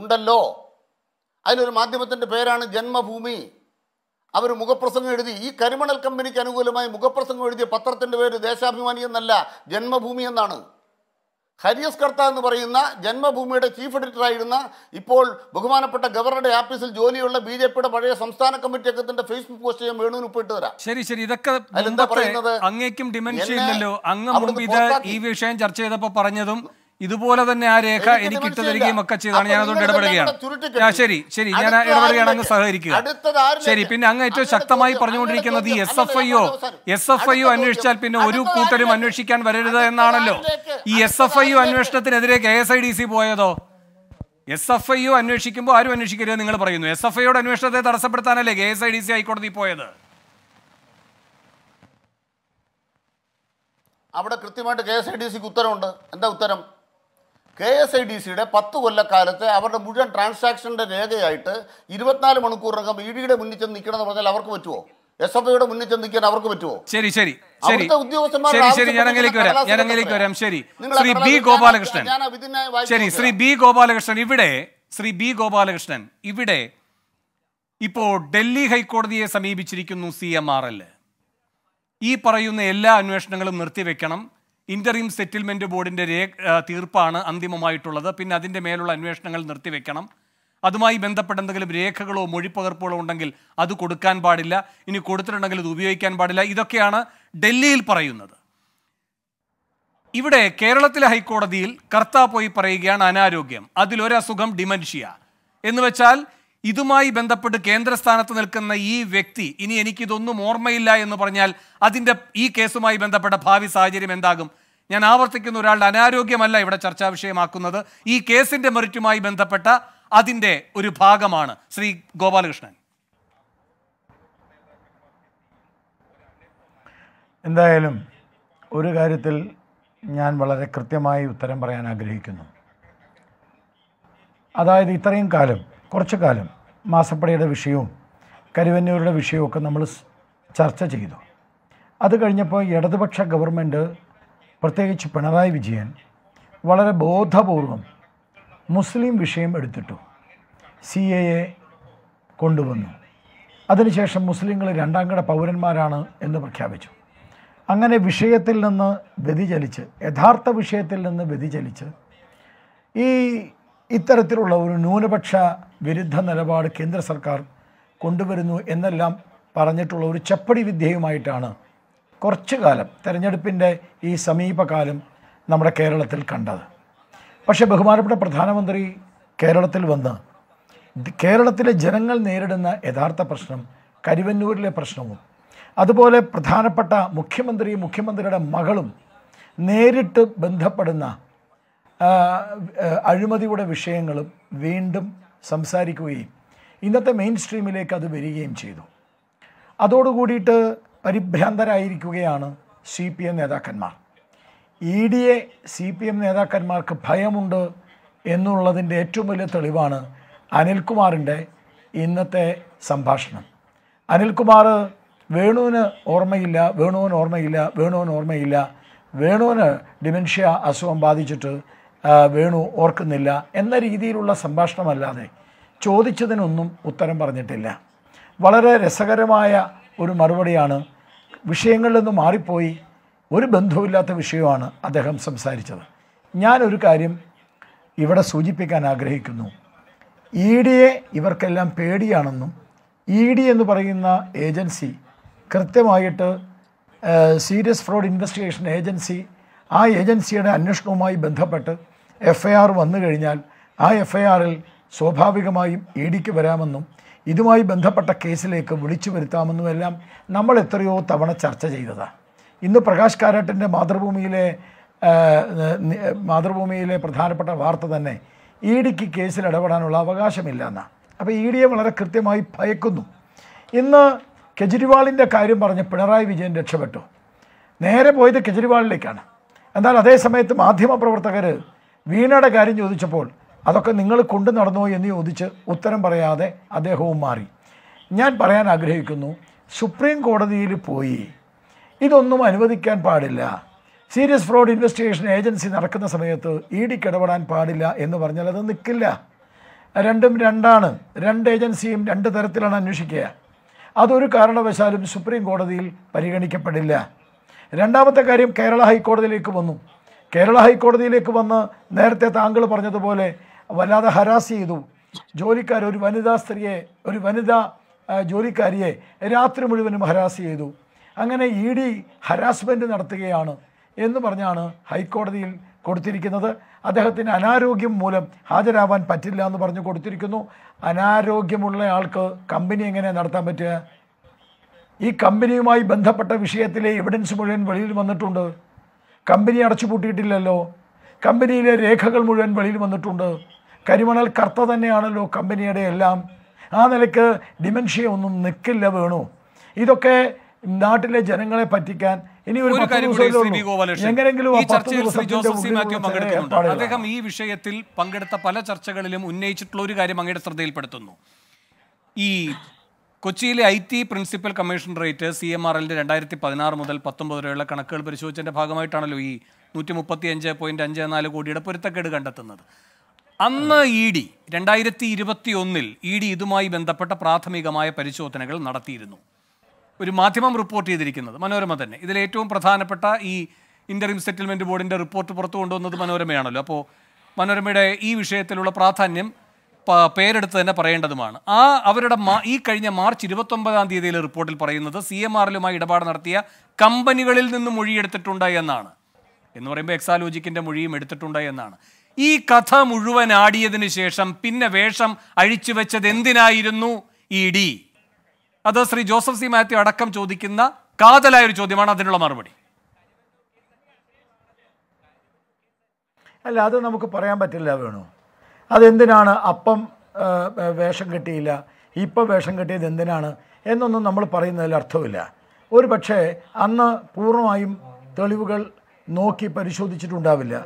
ഉണ്ടല്ലോ അതിലൊരു മാധ്യമത്തിൻ്റെ പേരാണ് ജന്മഭൂമി അവർ മുഖപ്രസംഗം എഴുതി ഈ കരിമണൽ കമ്പനിക്ക് അനുകൂലമായി മുഖപ്രസംഗം എഴുതിയ പത്രത്തിൻ്റെ പേര് ദേശാഭിമാനി എന്നല്ല ജന്മഭൂമി എന്നാണ് ഹരിയസ് കർത്ത എന്ന് പറയുന്ന ജന്മഭൂമിയുടെ ചീഫ് എഡിറ്ററായിരുന്ന ഇപ്പോൾ ബഹുമാനപ്പെട്ട ഗവർണറുടെ ആഫീസിൽ ജോലിയുള്ള ബി ജെ പിയുടെ പഴയ സംസ്ഥാന കമ്മിറ്റി അംഗത്തിന്റെ ഫേസ്ബുക്ക് പോസ്റ്റ് ഞാൻ വേണുവിന് ഉപ്പിട്ട് തരാം ശരി ശരി ഇതൊക്കെ അങ്ങേക്കും ഡിമെൻഷൻ ഇല്ലല്ലോ അങ്ങ് ഈ വിഷയം ചർച്ച ചെയ്തപ്പോൾ പറഞ്ഞതും ഇതുപോലെ തന്നെ ആ രേഖ എനിക്ക് ഇട്ട് തരികയും ഒക്കെ ചെയ്താണ് ഞാൻ അതുകൊണ്ട് ഇടപെടുകയാണ് ശരി ശരി ഞാൻ ഇടപെടുകയാണ് അങ്ങ് സഹകരിക്കുക ശരി പിന്നെ അങ്ങ് ഏറ്റവും ശക്തമായി പറഞ്ഞുകൊണ്ടിരിക്കുന്നത് S F IO S F IO അന്വേഷിച്ചാൽ പിന്നെ ഒരു കൂട്ടരും അന്വേഷിക്കാൻ വരരുത് എന്നാണല്ലോ ഈ എസ് എഫ് ഐ അന്വേഷണത്തിനെതിരെ K S I D C പോയതോ എസ് എഫ് ഐ അന്വേഷിക്കുമ്പോൾ ആരും അന്വേഷിക്കരുത് നിങ്ങൾ പറയുന്നു എസ് എഫ് ഐയുടെ അന്വേഷണത്തെ തടസ്സപ്പെടുത്താനല്ലേ K S I D C ഹൈക്കോടതി പോയത് അവിടെ കൃത്യമായിട്ട് കെ എസ് ഐ ഡി സിക്ക് ഉത്തരവുണ്ട് എന്താ ഉത്തരം കെ എസ് ഐ ഡി സിയുടെ പത്ത് കൊല്ലക്കാലത്ത് അവരുടെ മുഴുവൻ ട്രാൻസാക്ഷൻ്റെ രേഖയായിട്ട് ഇരുപത്തിനാല് മണിക്കൂറിനകം ഇ ഡിയുടെ മുന്നിൽ ചെന്ന് നിൽക്കണം എന്ന് പറഞ്ഞാൽ അവർക്ക് പറ്റുമോ എസ് എഫ് ഐയുടെ മുന്നിൽ ചെന്ന് നിൽക്കാൻ അവർക്ക് പറ്റുമോ ശരി ശരി ശരി ശരി ശ്രീ ബി ഗോപാലകൃഷ്ണൻ ഇവിടെ ശ്രീ ബി ഗോപാലകൃഷ്ണൻ ഇവിടെ ഇപ്പോൾ ഡൽഹി ഹൈക്കോടതിയെ സമീപിച്ചിരിക്കുന്നു സി എം ആർ എൽ ഈ പറയുന്ന എല്ലാ അന്വേഷണങ്ങളും നിർത്തിവെക്കണം ഇൻ്ററീം സെറ്റിൽമെൻറ്റ് ബോർഡിൻ്റെ രേ തീർപ്പാണ് അന്തിമമായിട്ടുള്ളത് പിന്നെ അതിൻ്റെ മേലുള്ള അന്വേഷണങ്ങൾ നിർത്തിവെക്കണം അതുമായി ബന്ധപ്പെട്ട എന്തെങ്കിലും രേഖകളോ മൊഴിപ്പകർപ്പുകളോ ഉണ്ടെങ്കിൽ അത് കൊടുക്കാൻ പാടില്ല ഇനി കൊടുത്തിട്ടുണ്ടെങ്കിൽ ഇത് ഉപയോഗിക്കാൻ പാടില്ല ഇതൊക്കെയാണ് ഡൽഹിയിൽ പറയുന്നത് ഇവിടെ കേരളത്തിലെ ഹൈക്കോടതിയിൽ കർത്താ പോയി പറയുകയാണ് അനാരോഗ്യം അതിലൊരസുഖം ഡിമൻഷ്യ എന്ന് വെച്ചാൽ ഇതുമായി ബന്ധപ്പെട്ട് കേന്ദ്രസ്ഥാനത്ത് നിൽക്കുന്ന ഈ വ്യക്തി ഇനി എനിക്കിതൊന്നും ഓർമ്മയില്ല എന്ന് പറഞ്ഞാൽ അതിൻ്റെ ഈ കേസുമായി ബന്ധപ്പെട്ട ഭാവി സാഹചര്യം എന്താകും ഞാൻ ആവർത്തിക്കുന്ന ഒരാളുടെ അനാരോഗ്യമല്ല ഇവിടെ ചർച്ചാ വിഷയമാക്കുന്നത് ഈ കേസിൻ്റെ മെറിറ്റുമായി ബന്ധപ്പെട്ട അതിൻ്റെ ഒരു ഭാഗമാണ് ശ്രീ ഗോപാലകൃഷ്ണൻ എന്തായാലും ഒരു കാര്യത്തിൽ ഞാൻ വളരെ കൃത്യമായി ഉത്തരം പറയാൻ ആഗ്രഹിക്കുന്നു അതായത് ഇത്രയും കാലം കുറച്ചു കാലം മാസപ്പടയുടെ വിഷയവും കരുവന്നൂരുടെ ഒക്കെ നമ്മൾ ചർച്ച ചെയ്തു അത് കഴിഞ്ഞപ്പോൾ ഇടതുപക്ഷ ഗവൺമെൻറ് പ്രത്യേകിച്ച് പിണറായി വിജയൻ വളരെ ബോധപൂർവം മുസ്ലിം വിഷയം എടുത്തിട്ടു സി എ എ കൊണ്ടുവന്നു അതിനുശേഷം മുസ്ലിങ്ങൾ രണ്ടാംകിട പൗരന്മാരാണ് എന്ന് പ്രഖ്യാപിച്ചു അങ്ങനെ വിഷയത്തിൽ നിന്ന് വ്യതിചലിച്ച് യഥാർത്ഥ വിഷയത്തിൽ നിന്ന് വ്യതിചലിച്ച് ഈ ഇത്തരത്തിലുള്ള ഒരു ന്യൂനപക്ഷ വിരുദ്ധ നിലപാട് കേന്ദ്ര സർക്കാർ കൊണ്ടുവരുന്നു എന്നെല്ലാം പറഞ്ഞിട്ടുള്ള ഒരു ചപ്പടി വിദ്യയുമായിട്ടാണ് കുറച്ചു കാലം തെരഞ്ഞെടുപ്പിൻ്റെ ഈ സമീപകാലം നമ്മുടെ കേരളത്തിൽ കണ്ടത് പക്ഷേ ബഹുമാനപ്പെട്ട പ്രധാനമന്ത്രി കേരളത്തിൽ വന്ന് കേരളത്തിലെ ജനങ്ങൾ നേരിടുന്ന യഥാർത്ഥ പ്രശ്നം കരുവന്നൂരിലെ പ്രശ്നവും അതുപോലെ പ്രധാനപ്പെട്ട മുഖ്യമന്ത്രിയും മുഖ്യമന്ത്രിയുടെ മകളും നേരിട്ട് ബന്ധപ്പെടുന്ന അഴിമതിയുടെ വിഷയങ്ങളും വീണ്ടും സംസാരിക്കുകയും ഇന്നത്തെ മെയിൻ സ്ട്രീമിലേക്ക് അത് വരികയും ചെയ്തു അതോടുകൂടിയിട്ട് പരിഭ്രാന്തരായിരിക്കുകയാണ് സി പി എം നേതാക്കന്മാർ E A C P M നേതാക്കന്മാർക്ക് ഭയമുണ്ട് എന്നുള്ളതിൻ്റെ ഏറ്റവും വലിയ തെളിവാണ് അനിൽകുമാറിൻ്റെ ഇന്നത്തെ സംഭാഷണം അനിൽകുമാർ വേണുവിന് ഓർമ്മയില്ല വേണുവിന് ഓർമ്മയില്ല വേണുവിന് ഓർമ്മയില്ല വേണുവിന് ഡിമെൻഷ്യ അസുഖം ബാധിച്ചിട്ട് വേണു ഓർക്കുന്നില്ല എന്ന രീതിയിലുള്ള സംഭാഷണമല്ലാതെ ചോദിച്ചതിനൊന്നും ഉത്തരം പറഞ്ഞിട്ടില്ല വളരെ രസകരമായ ഒരു മറുപടിയാണ് വിഷയങ്ങളിൽ നിന്ന് മാറിപ്പോയി ഒരു ബന്ധവുമില്ലാത്ത വിഷയമാണ് അദ്ദേഹം സംസാരിച്ചത് ഞാനൊരു കാര്യം ഇവിടെ സൂചിപ്പിക്കാൻ ആഗ്രഹിക്കുന്നു ഇ ഡിയെ ഇവർക്കെല്ലാം പേടിയാണെന്നും ഇ ഡി എന്ന് പറയുന്ന ഏജൻസി കൃത്യമായിട്ട് സീരിയസ് ഫ്രോഡ് ഇൻവെസ്റ്റിഗേഷൻ ഏജൻസി ആ ഏജൻസിയുടെ അന്വേഷണവുമായി ബന്ധപ്പെട്ട് എഫ് ഐ ആർ വന്നു കഴിഞ്ഞാൽ ആ എഫ് ഐ ആറിൽ സ്വാഭാവികമായും ഇ ഡിക്ക് വരാമെന്നും ഇതുമായി ബന്ധപ്പെട്ട കേസിലേക്ക് വിളിച്ചു വരുത്താമെന്നും എല്ലാം നമ്മൾ എത്രയോ തവണ ചർച്ച ചെയ്തതാണ് ഇന്ന് പ്രകാശ് കാരാട്ടിൻ്റെ മാതൃഭൂമിയിലെ മാതൃഭൂമിയിലെ പ്രധാനപ്പെട്ട വാർത്ത തന്നെ ഇ ഡിക്ക് കേസിൽ ഇടപെടാനുള്ള അവകാശമില്ല എന്നാണ് അപ്പോൾ ഇ ഡിയെ വളരെ കൃത്യമായി ഭയക്കുന്നു ഇന്ന് കെജ്രിവാളിൻ്റെ കാര്യം പറഞ്ഞ് പിണറായി വിജയൻ രക്ഷപ്പെട്ടു നേരെ പോയത് കെജ്രിവാളിലേക്കാണ് എന്നാൽ അതേസമയത്ത് മാധ്യമപ്രവർത്തകർ വീണയുടെ കാര്യം ചോദിച്ചപ്പോൾ അതൊക്കെ നിങ്ങൾ കൊണ്ടു നടന്നോ എന്ന് ചോദിച്ച് ഉത്തരം പറയാതെ അദ്ദേഹവും മാറി ഞാൻ പറയാൻ ആഗ്രഹിക്കുന്നു സുപ്രീം കോടതിയിൽ പോയി ഇതൊന്നും അനുവദിക്കാൻ പാടില്ല സീരിയസ് ഫ്രോഡ് ഇൻവെസ്റ്റിഗേഷൻ ഏജൻസി നടക്കുന്ന സമയത്ത് ഇ e ഡിക്ക് ഇടപെടാൻ പാടില്ല എന്ന് പറഞ്ഞാൽ അത് നിൽക്കില്ല രണ്ടും രണ്ടാണ് രണ്ട് ഏജൻസിയും രണ്ട് തരത്തിലാണ് അന്വേഷിക്കുക അതൊരു കാരണവശാലും സുപ്രീം കോടതിയിൽ പരിഗണിക്കപ്പെടില്ല രണ്ടാമത്തെ കാര്യം കേരള ഹൈക്കോടതിയിലേക്ക് വന്നു കേരള ഹൈക്കോടതിയിലേക്ക് വന്ന് നേരത്തെ താങ്കൾ പറഞ്ഞതുപോലെ വല്ലാതെ ഹരാസ് ചെയ്തു ജോലിക്കാർ ഒരു വനിതാ സ്ത്രീയെ ഒരു വനിതാ ജോലിക്കാരിയെ രാത്രി മുഴുവനും ഹരാസ് ചെയ്തു അങ്ങനെ ഇ ഡി ഹരാസ്മെൻറ്റ് നടത്തുകയാണ് എന്ന് പറഞ്ഞാണ് ഹൈക്കോടതിയിൽ കൊടുത്തിരിക്കുന്നത് അദ്ദേഹത്തിന് അനാരോഗ്യം മൂലം ഹാജരാവാൻ പറ്റില്ല എന്ന് പറഞ്ഞ് കൊടുത്തിരിക്കുന്നു അനാരോഗ്യമുള്ള ആൾക്ക് കമ്പനി എങ്ങനെ നടത്താൻ പറ്റുക ഈ കമ്പനിയുമായി ബന്ധപ്പെട്ട വിഷയത്തിലെ എവിഡൻസ് മുഴുവൻ വെളിയിൽ വന്നിട്ടുണ്ട് കമ്പനി അടച്ചുപൂട്ടിയിട്ടില്ലല്ലോ കമ്പനിയിലെ രേഖകൾ മുഴുവൻ വെളിയിൽ വന്നിട്ടുണ്ട് കരിമണൽ കർത്ത തന്നെയാണല്ലോ കമ്പനിയുടെ എല്ലാം ആ നിലയ്ക്ക് ഡിമെൻഷ്യ ഒന്നും നിൽക്കില്ല വേണു ഇതൊക്കെ നാട്ടിലെ ജനങ്ങളെ പറ്റിക്കാൻ ഇനി ഒരു അദ്ദേഹം ഈ വിഷയത്തിൽ പങ്കെടുത്ത പല ചർച്ചകളിലും ഉന്നയിച്ചിട്ടുള്ള ഒരു കാര്യം അങ്ങയുടെ ശ്രദ്ധയിൽപ്പെടുത്തുന്നു ഈ കൊച്ചിയിലെ I T principal commissionerate C M R എല്ലിൻ്റെ രണ്ടായിരത്തി പതിനാറ് മുതൽ പത്തൊമ്പത് വരെയുള്ള കണക്കുകൾ പരിശോധിച്ചതിൻ്റെ ഭാഗമായിട്ടാണല്ലോ ഈ നൂറ്റി മുപ്പത്തി അഞ്ച് പോയിൻറ്റ് അഞ്ച് നാല് കോടിയുടെ പൊരുത്തക്കേട് കണ്ടെത്തുന്നത് അന്ന് ഇ ഡി രണ്ടായിരത്തി ഇരുപത്തി ഒന്നിൽ ഇ ഡി ഇതുമായി ബന്ധപ്പെട്ട പ്രാഥമികമായ പരിശോധനകൾ നടത്തിയിരുന്നു ഒരു മാധ്യമം റിപ്പോർട്ട് ചെയ്തിരിക്കുന്നത് മനോരമ തന്നെ ഇതിൽ ഏറ്റവും പ്രധാനപ്പെട്ട ഈ ഇൻ്ററിം സെറ്റിൽമെൻറ്റ് ബോർഡിൻ്റെ റിപ്പോർട്ട് പുറത്തു കൊണ്ടുവന്നത് മനോരമയാണല്ലോ അപ്പോൾ മനോരമയുടെ ഈ വിഷയത്തിലുള്ള പ്രാധാന്യം പേരെടുത്ത് തന്നെ പറയേണ്ടതുമാണ് ആ അവരുടെ ഈ കഴിഞ്ഞ മാർച്ച് ഇരുപത്തൊമ്പതാം തീയതിയിലെ റിപ്പോർട്ടിൽ പറയുന്നത് സി എം ആറിലുമായി ഇടപാട് നടത്തിയ കമ്പനികളിൽ നിന്ന് മൊഴിയെടുത്തിട്ടുണ്ട് എന്നാണ് എന്ന് പറയുമ്പോൾ എക്സാലോജിക്കിൻ്റെ മൊഴിയും എടുത്തിട്ടുണ്ട് എന്നാണ് ഈ കഥ മുഴുവൻ ആടിയതിന് ശേഷം പിന്നെ വേഷം അഴിച്ചു വെച്ചത് എന്തിനായിരുന്നു ഇ ഡി അത് ശ്രീ ജോസഫ് സി മാത്യു അടക്കം ചോദിക്കുന്ന കാതലായ ഒരു ചോദ്യമാണ് അതിനുള്ള മറുപടി അല്ല അത് നമുക്ക് പറയാൻ പറ്റില്ല വേണോ അതെന്തിനാണ് അപ്പം വേഷം കെട്ടിയില്ല ഇപ്പം വേഷം കിട്ടിയത് എന്തിനാണ് എന്നൊന്നും നമ്മൾ പറയുന്നതിൽ അർത്ഥമില്ല ഒരു പക്ഷേ അന്ന് പൂർണ്ണമായും തെളിവുകൾ നോക്കി പരിശോധിച്ചിട്ടുണ്ടാവില്ല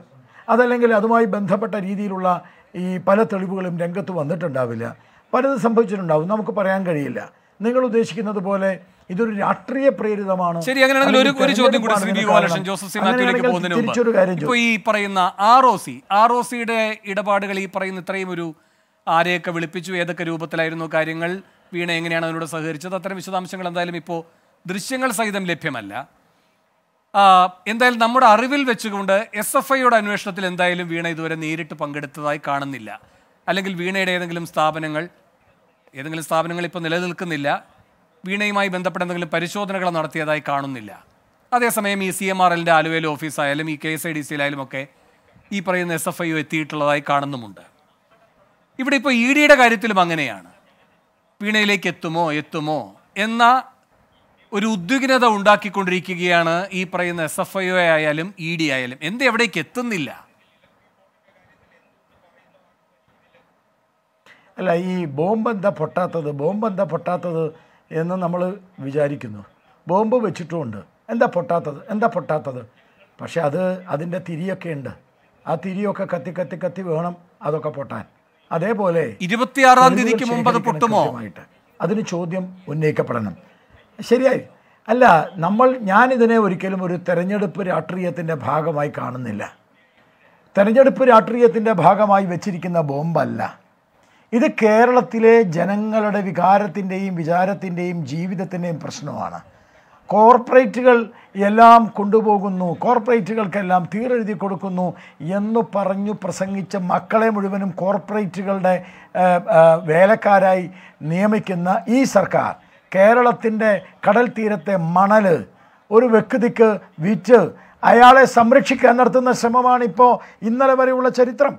അതല്ലെങ്കിൽ അതുമായി ബന്ധപ്പെട്ട രീതിയിലുള്ള ഈ പല തെളിവുകളും രംഗത്ത് വന്നിട്ടുണ്ടാവില്ല പലതും സംഭവിച്ചിട്ടുണ്ടാവും നമുക്ക് പറയാൻ കഴിയില്ല നിങ്ങൾ ഉദ്ദേശിക്കുന്നത് പോലെ ഇതൊരു രാഷ്ട്രീയ പ്രേരിതമാണ് ശരി അങ്ങനെയാണെങ്കിൽ ഒരു ഒരു ചോദ്യം കൂടി ശ്രീ ഗോപാലകൃഷ്ണൻ ജോസഫ് സി മാത്യുവിലേക്ക് പോകുന്നതിന് മുമ്പ് ഇപ്പോൾ ഈ പറയുന്ന R O C R O സിയുടെ ഇടപാടുകൾ ഈ പറയുന്ന ഇത്രയും ഒരു ആരെയൊക്കെ വിളിപ്പിച്ചു ഏതൊക്കെ രൂപത്തിലായിരുന്നു കാര്യങ്ങൾ വീണ എങ്ങനെയാണ് അതിനോട് സഹകരിച്ചത് അത്തരം വിശദാംശങ്ങൾ എന്തായാലും ഇപ്പോൾ ദൃശ്യങ്ങൾ സഹിതം ലഭ്യമല്ല എന്തായാലും നമ്മുടെ അറിവിൽ വെച്ചുകൊണ്ട് എസ് എഫ് ഐയുടെ അന്വേഷണത്തിൽ എന്തായാലും വീണ ഇതുവരെ നേരിട്ട് പങ്കെടുത്തതായി കാണുന്നില്ല അല്ലെങ്കിൽ വീണയുടെ ഏതെങ്കിലും സ്ഥാപനങ്ങൾ ഏതെങ്കിലും സ്ഥാപനങ്ങൾ ഇപ്പോൾ നിലനിൽക്കുന്നില്ല വീണയുമായി ബന്ധപ്പെട്ട എന്തെങ്കിലും പരിശോധനകൾ നടത്തിയതായി കാണുന്നില്ല അതേസമയം ഈ സി എം ആർ എല്ലിൻ്റെ ആലുവയിലെ ഓഫീസായാലും ഈ കെ എസ് ഐ ഡി സിയിലായാലും ഒക്കെ ഈ പറയുന്ന എസ് എഫ് ഐ എത്തിയിട്ടുള്ളതായി കാണുന്നുമുണ്ട് ഇവിടെ ഇപ്പോൾ ഇ ഡിയുടെ കാര്യത്തിലും അങ്ങനെയാണ് വീണയിലേക്ക് എത്തുമോ എത്തുമോ എന്ന ഒരു ഉദ്വിഗ്നത ഉണ്ടാക്കിക്കൊണ്ടിരിക്കുകയാണ് ഈ പറയുന്ന എസ് എഫ് ഐ ഒ ആയാലും ഇ ഡി ആയാലും എന്ത് എവിടേക്ക് എത്തുന്നില്ല അല്ല ഈ ബോംബെന്താ പൊട്ടാത്തത് ബോംബെന്താ പൊട്ടാത്തത് എന്ന് നമ്മൾ വിചാരിക്കുന്നു ബോംബ് വെച്ചിട്ടുമുണ്ട് എന്താ പൊട്ടാത്തത് എന്താ പൊട്ടാത്തത് പക്ഷേ അത് അതിൻ്റെ തിരിയൊക്കെ ഉണ്ട് ആ തിരിയൊക്കെ കത്തി കത്തി കത്തി വേണം അതൊക്കെ പൊട്ടാൻ അതേപോലെ ഇരുപത്തിയാറാം തീയതിക്ക് മുമ്പ് അത് പൊട്ടുമോ അതിന് ചോദ്യം ഉന്നയിക്കപ്പെടണം ശരിയായി അല്ല നമ്മൾ ഞാനിതിനെ ഒരിക്കലും ഒരു തെരഞ്ഞെടുപ്പ് രാഷ്ട്രീയത്തിൻ്റെ ഭാഗമായി കാണുന്നില്ല തെരഞ്ഞെടുപ്പ് രാഷ്ട്രീയത്തിൻ്റെ ഭാഗമായി വെച്ചിരിക്കുന്ന ബോംബല്ല ഇത് കേരളത്തിലെ ജനങ്ങളുടെ വികാരത്തിൻ്റെയും വിചാരത്തിൻ്റെയും ജീവിതത്തിൻ്റെയും പ്രശ്നമാണ് കോർപ്പറേറ്റുകൾ എല്ലാം കൊണ്ടുപോകുന്നു കോർപ്പറേറ്റുകൾക്കെല്ലാം തീരെഴുതി കൊടുക്കുന്നു എന്ന് പറഞ്ഞു പ്രസംഗിച്ച മക്കളെ മുഴുവനും കോർപ്പറേറ്റുകളുടെ വേലക്കാരായി നിയമിക്കുന്ന ഈ സർക്കാർ കേരളത്തിൻ്റെ കടൽ തീരത്തെ മണൽ ഒരു വ്യക്തിക്ക് വിറ്റ് അയാളെ സംരക്ഷിക്കാൻ നടത്തുന്ന ശ്രമമാണിപ്പോൾ ഇന്നലെ വരെയുള്ള ചരിത്രം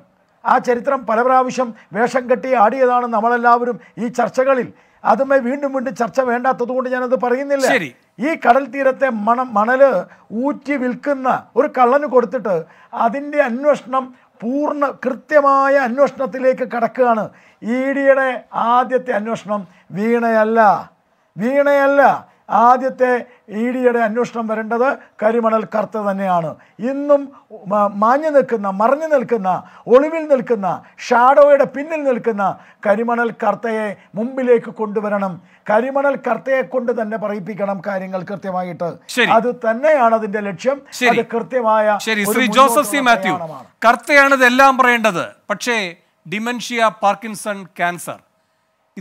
ആ ചരിത്രം പല പ്രാവശ്യം വേഷം കെട്ടി ആടിയതാണ് നമ്മളെല്ലാവരും ഈ ചർച്ചകളിൽ അതുമേ വീണ്ടും വീണ്ടും ചർച്ച കൊണ്ട് ഞാനത് പറയുന്നില്ല ഈ കടൽ തീരത്തെ മണ മണല് ഊറ്റി വിൽക്കുന്ന ഒരു കള്ളന് കൊടുത്തിട്ട് അതിൻ്റെ അന്വേഷണം പൂർണ്ണ കൃത്യമായ അന്വേഷണത്തിലേക്ക് കടക്കുകയാണ് ഇ ഡിയുടെ ആദ്യത്തെ അന്വേഷണം വീണയല്ല വീണയല്ല ആദ്യത്തെ ഇ ഡിയുടെ അന്വേഷണം വരേണ്ടത് കരിമണൽ കറുത്ത തന്നെയാണ് ഇന്നും മാഞ്ഞു നിൽക്കുന്ന മറഞ്ഞു നിൽക്കുന്ന ഒളിവിൽ നിൽക്കുന്ന ഷാഡോയുടെ പിന്നിൽ നിൽക്കുന്ന കരിമണൽ കർത്തയെ മുമ്പിലേക്ക് കൊണ്ടുവരണം കരിമണൽ കർത്തയെ കൊണ്ട് തന്നെ പറയിപ്പിക്കണം കാര്യങ്ങൾ കൃത്യമായിട്ട് അത് തന്നെയാണ് അതിന്റെ ലക്ഷ്യം അത് കൃത്യമായ ശ്രീ ജോസഫ് സി മാത്യു കർത്തയാണ് ഇതെല്ലാം പറയേണ്ടത് പക്ഷേ ഡിമൻഷ്യ പാർക്കിൻസൺ ക്യാൻസർ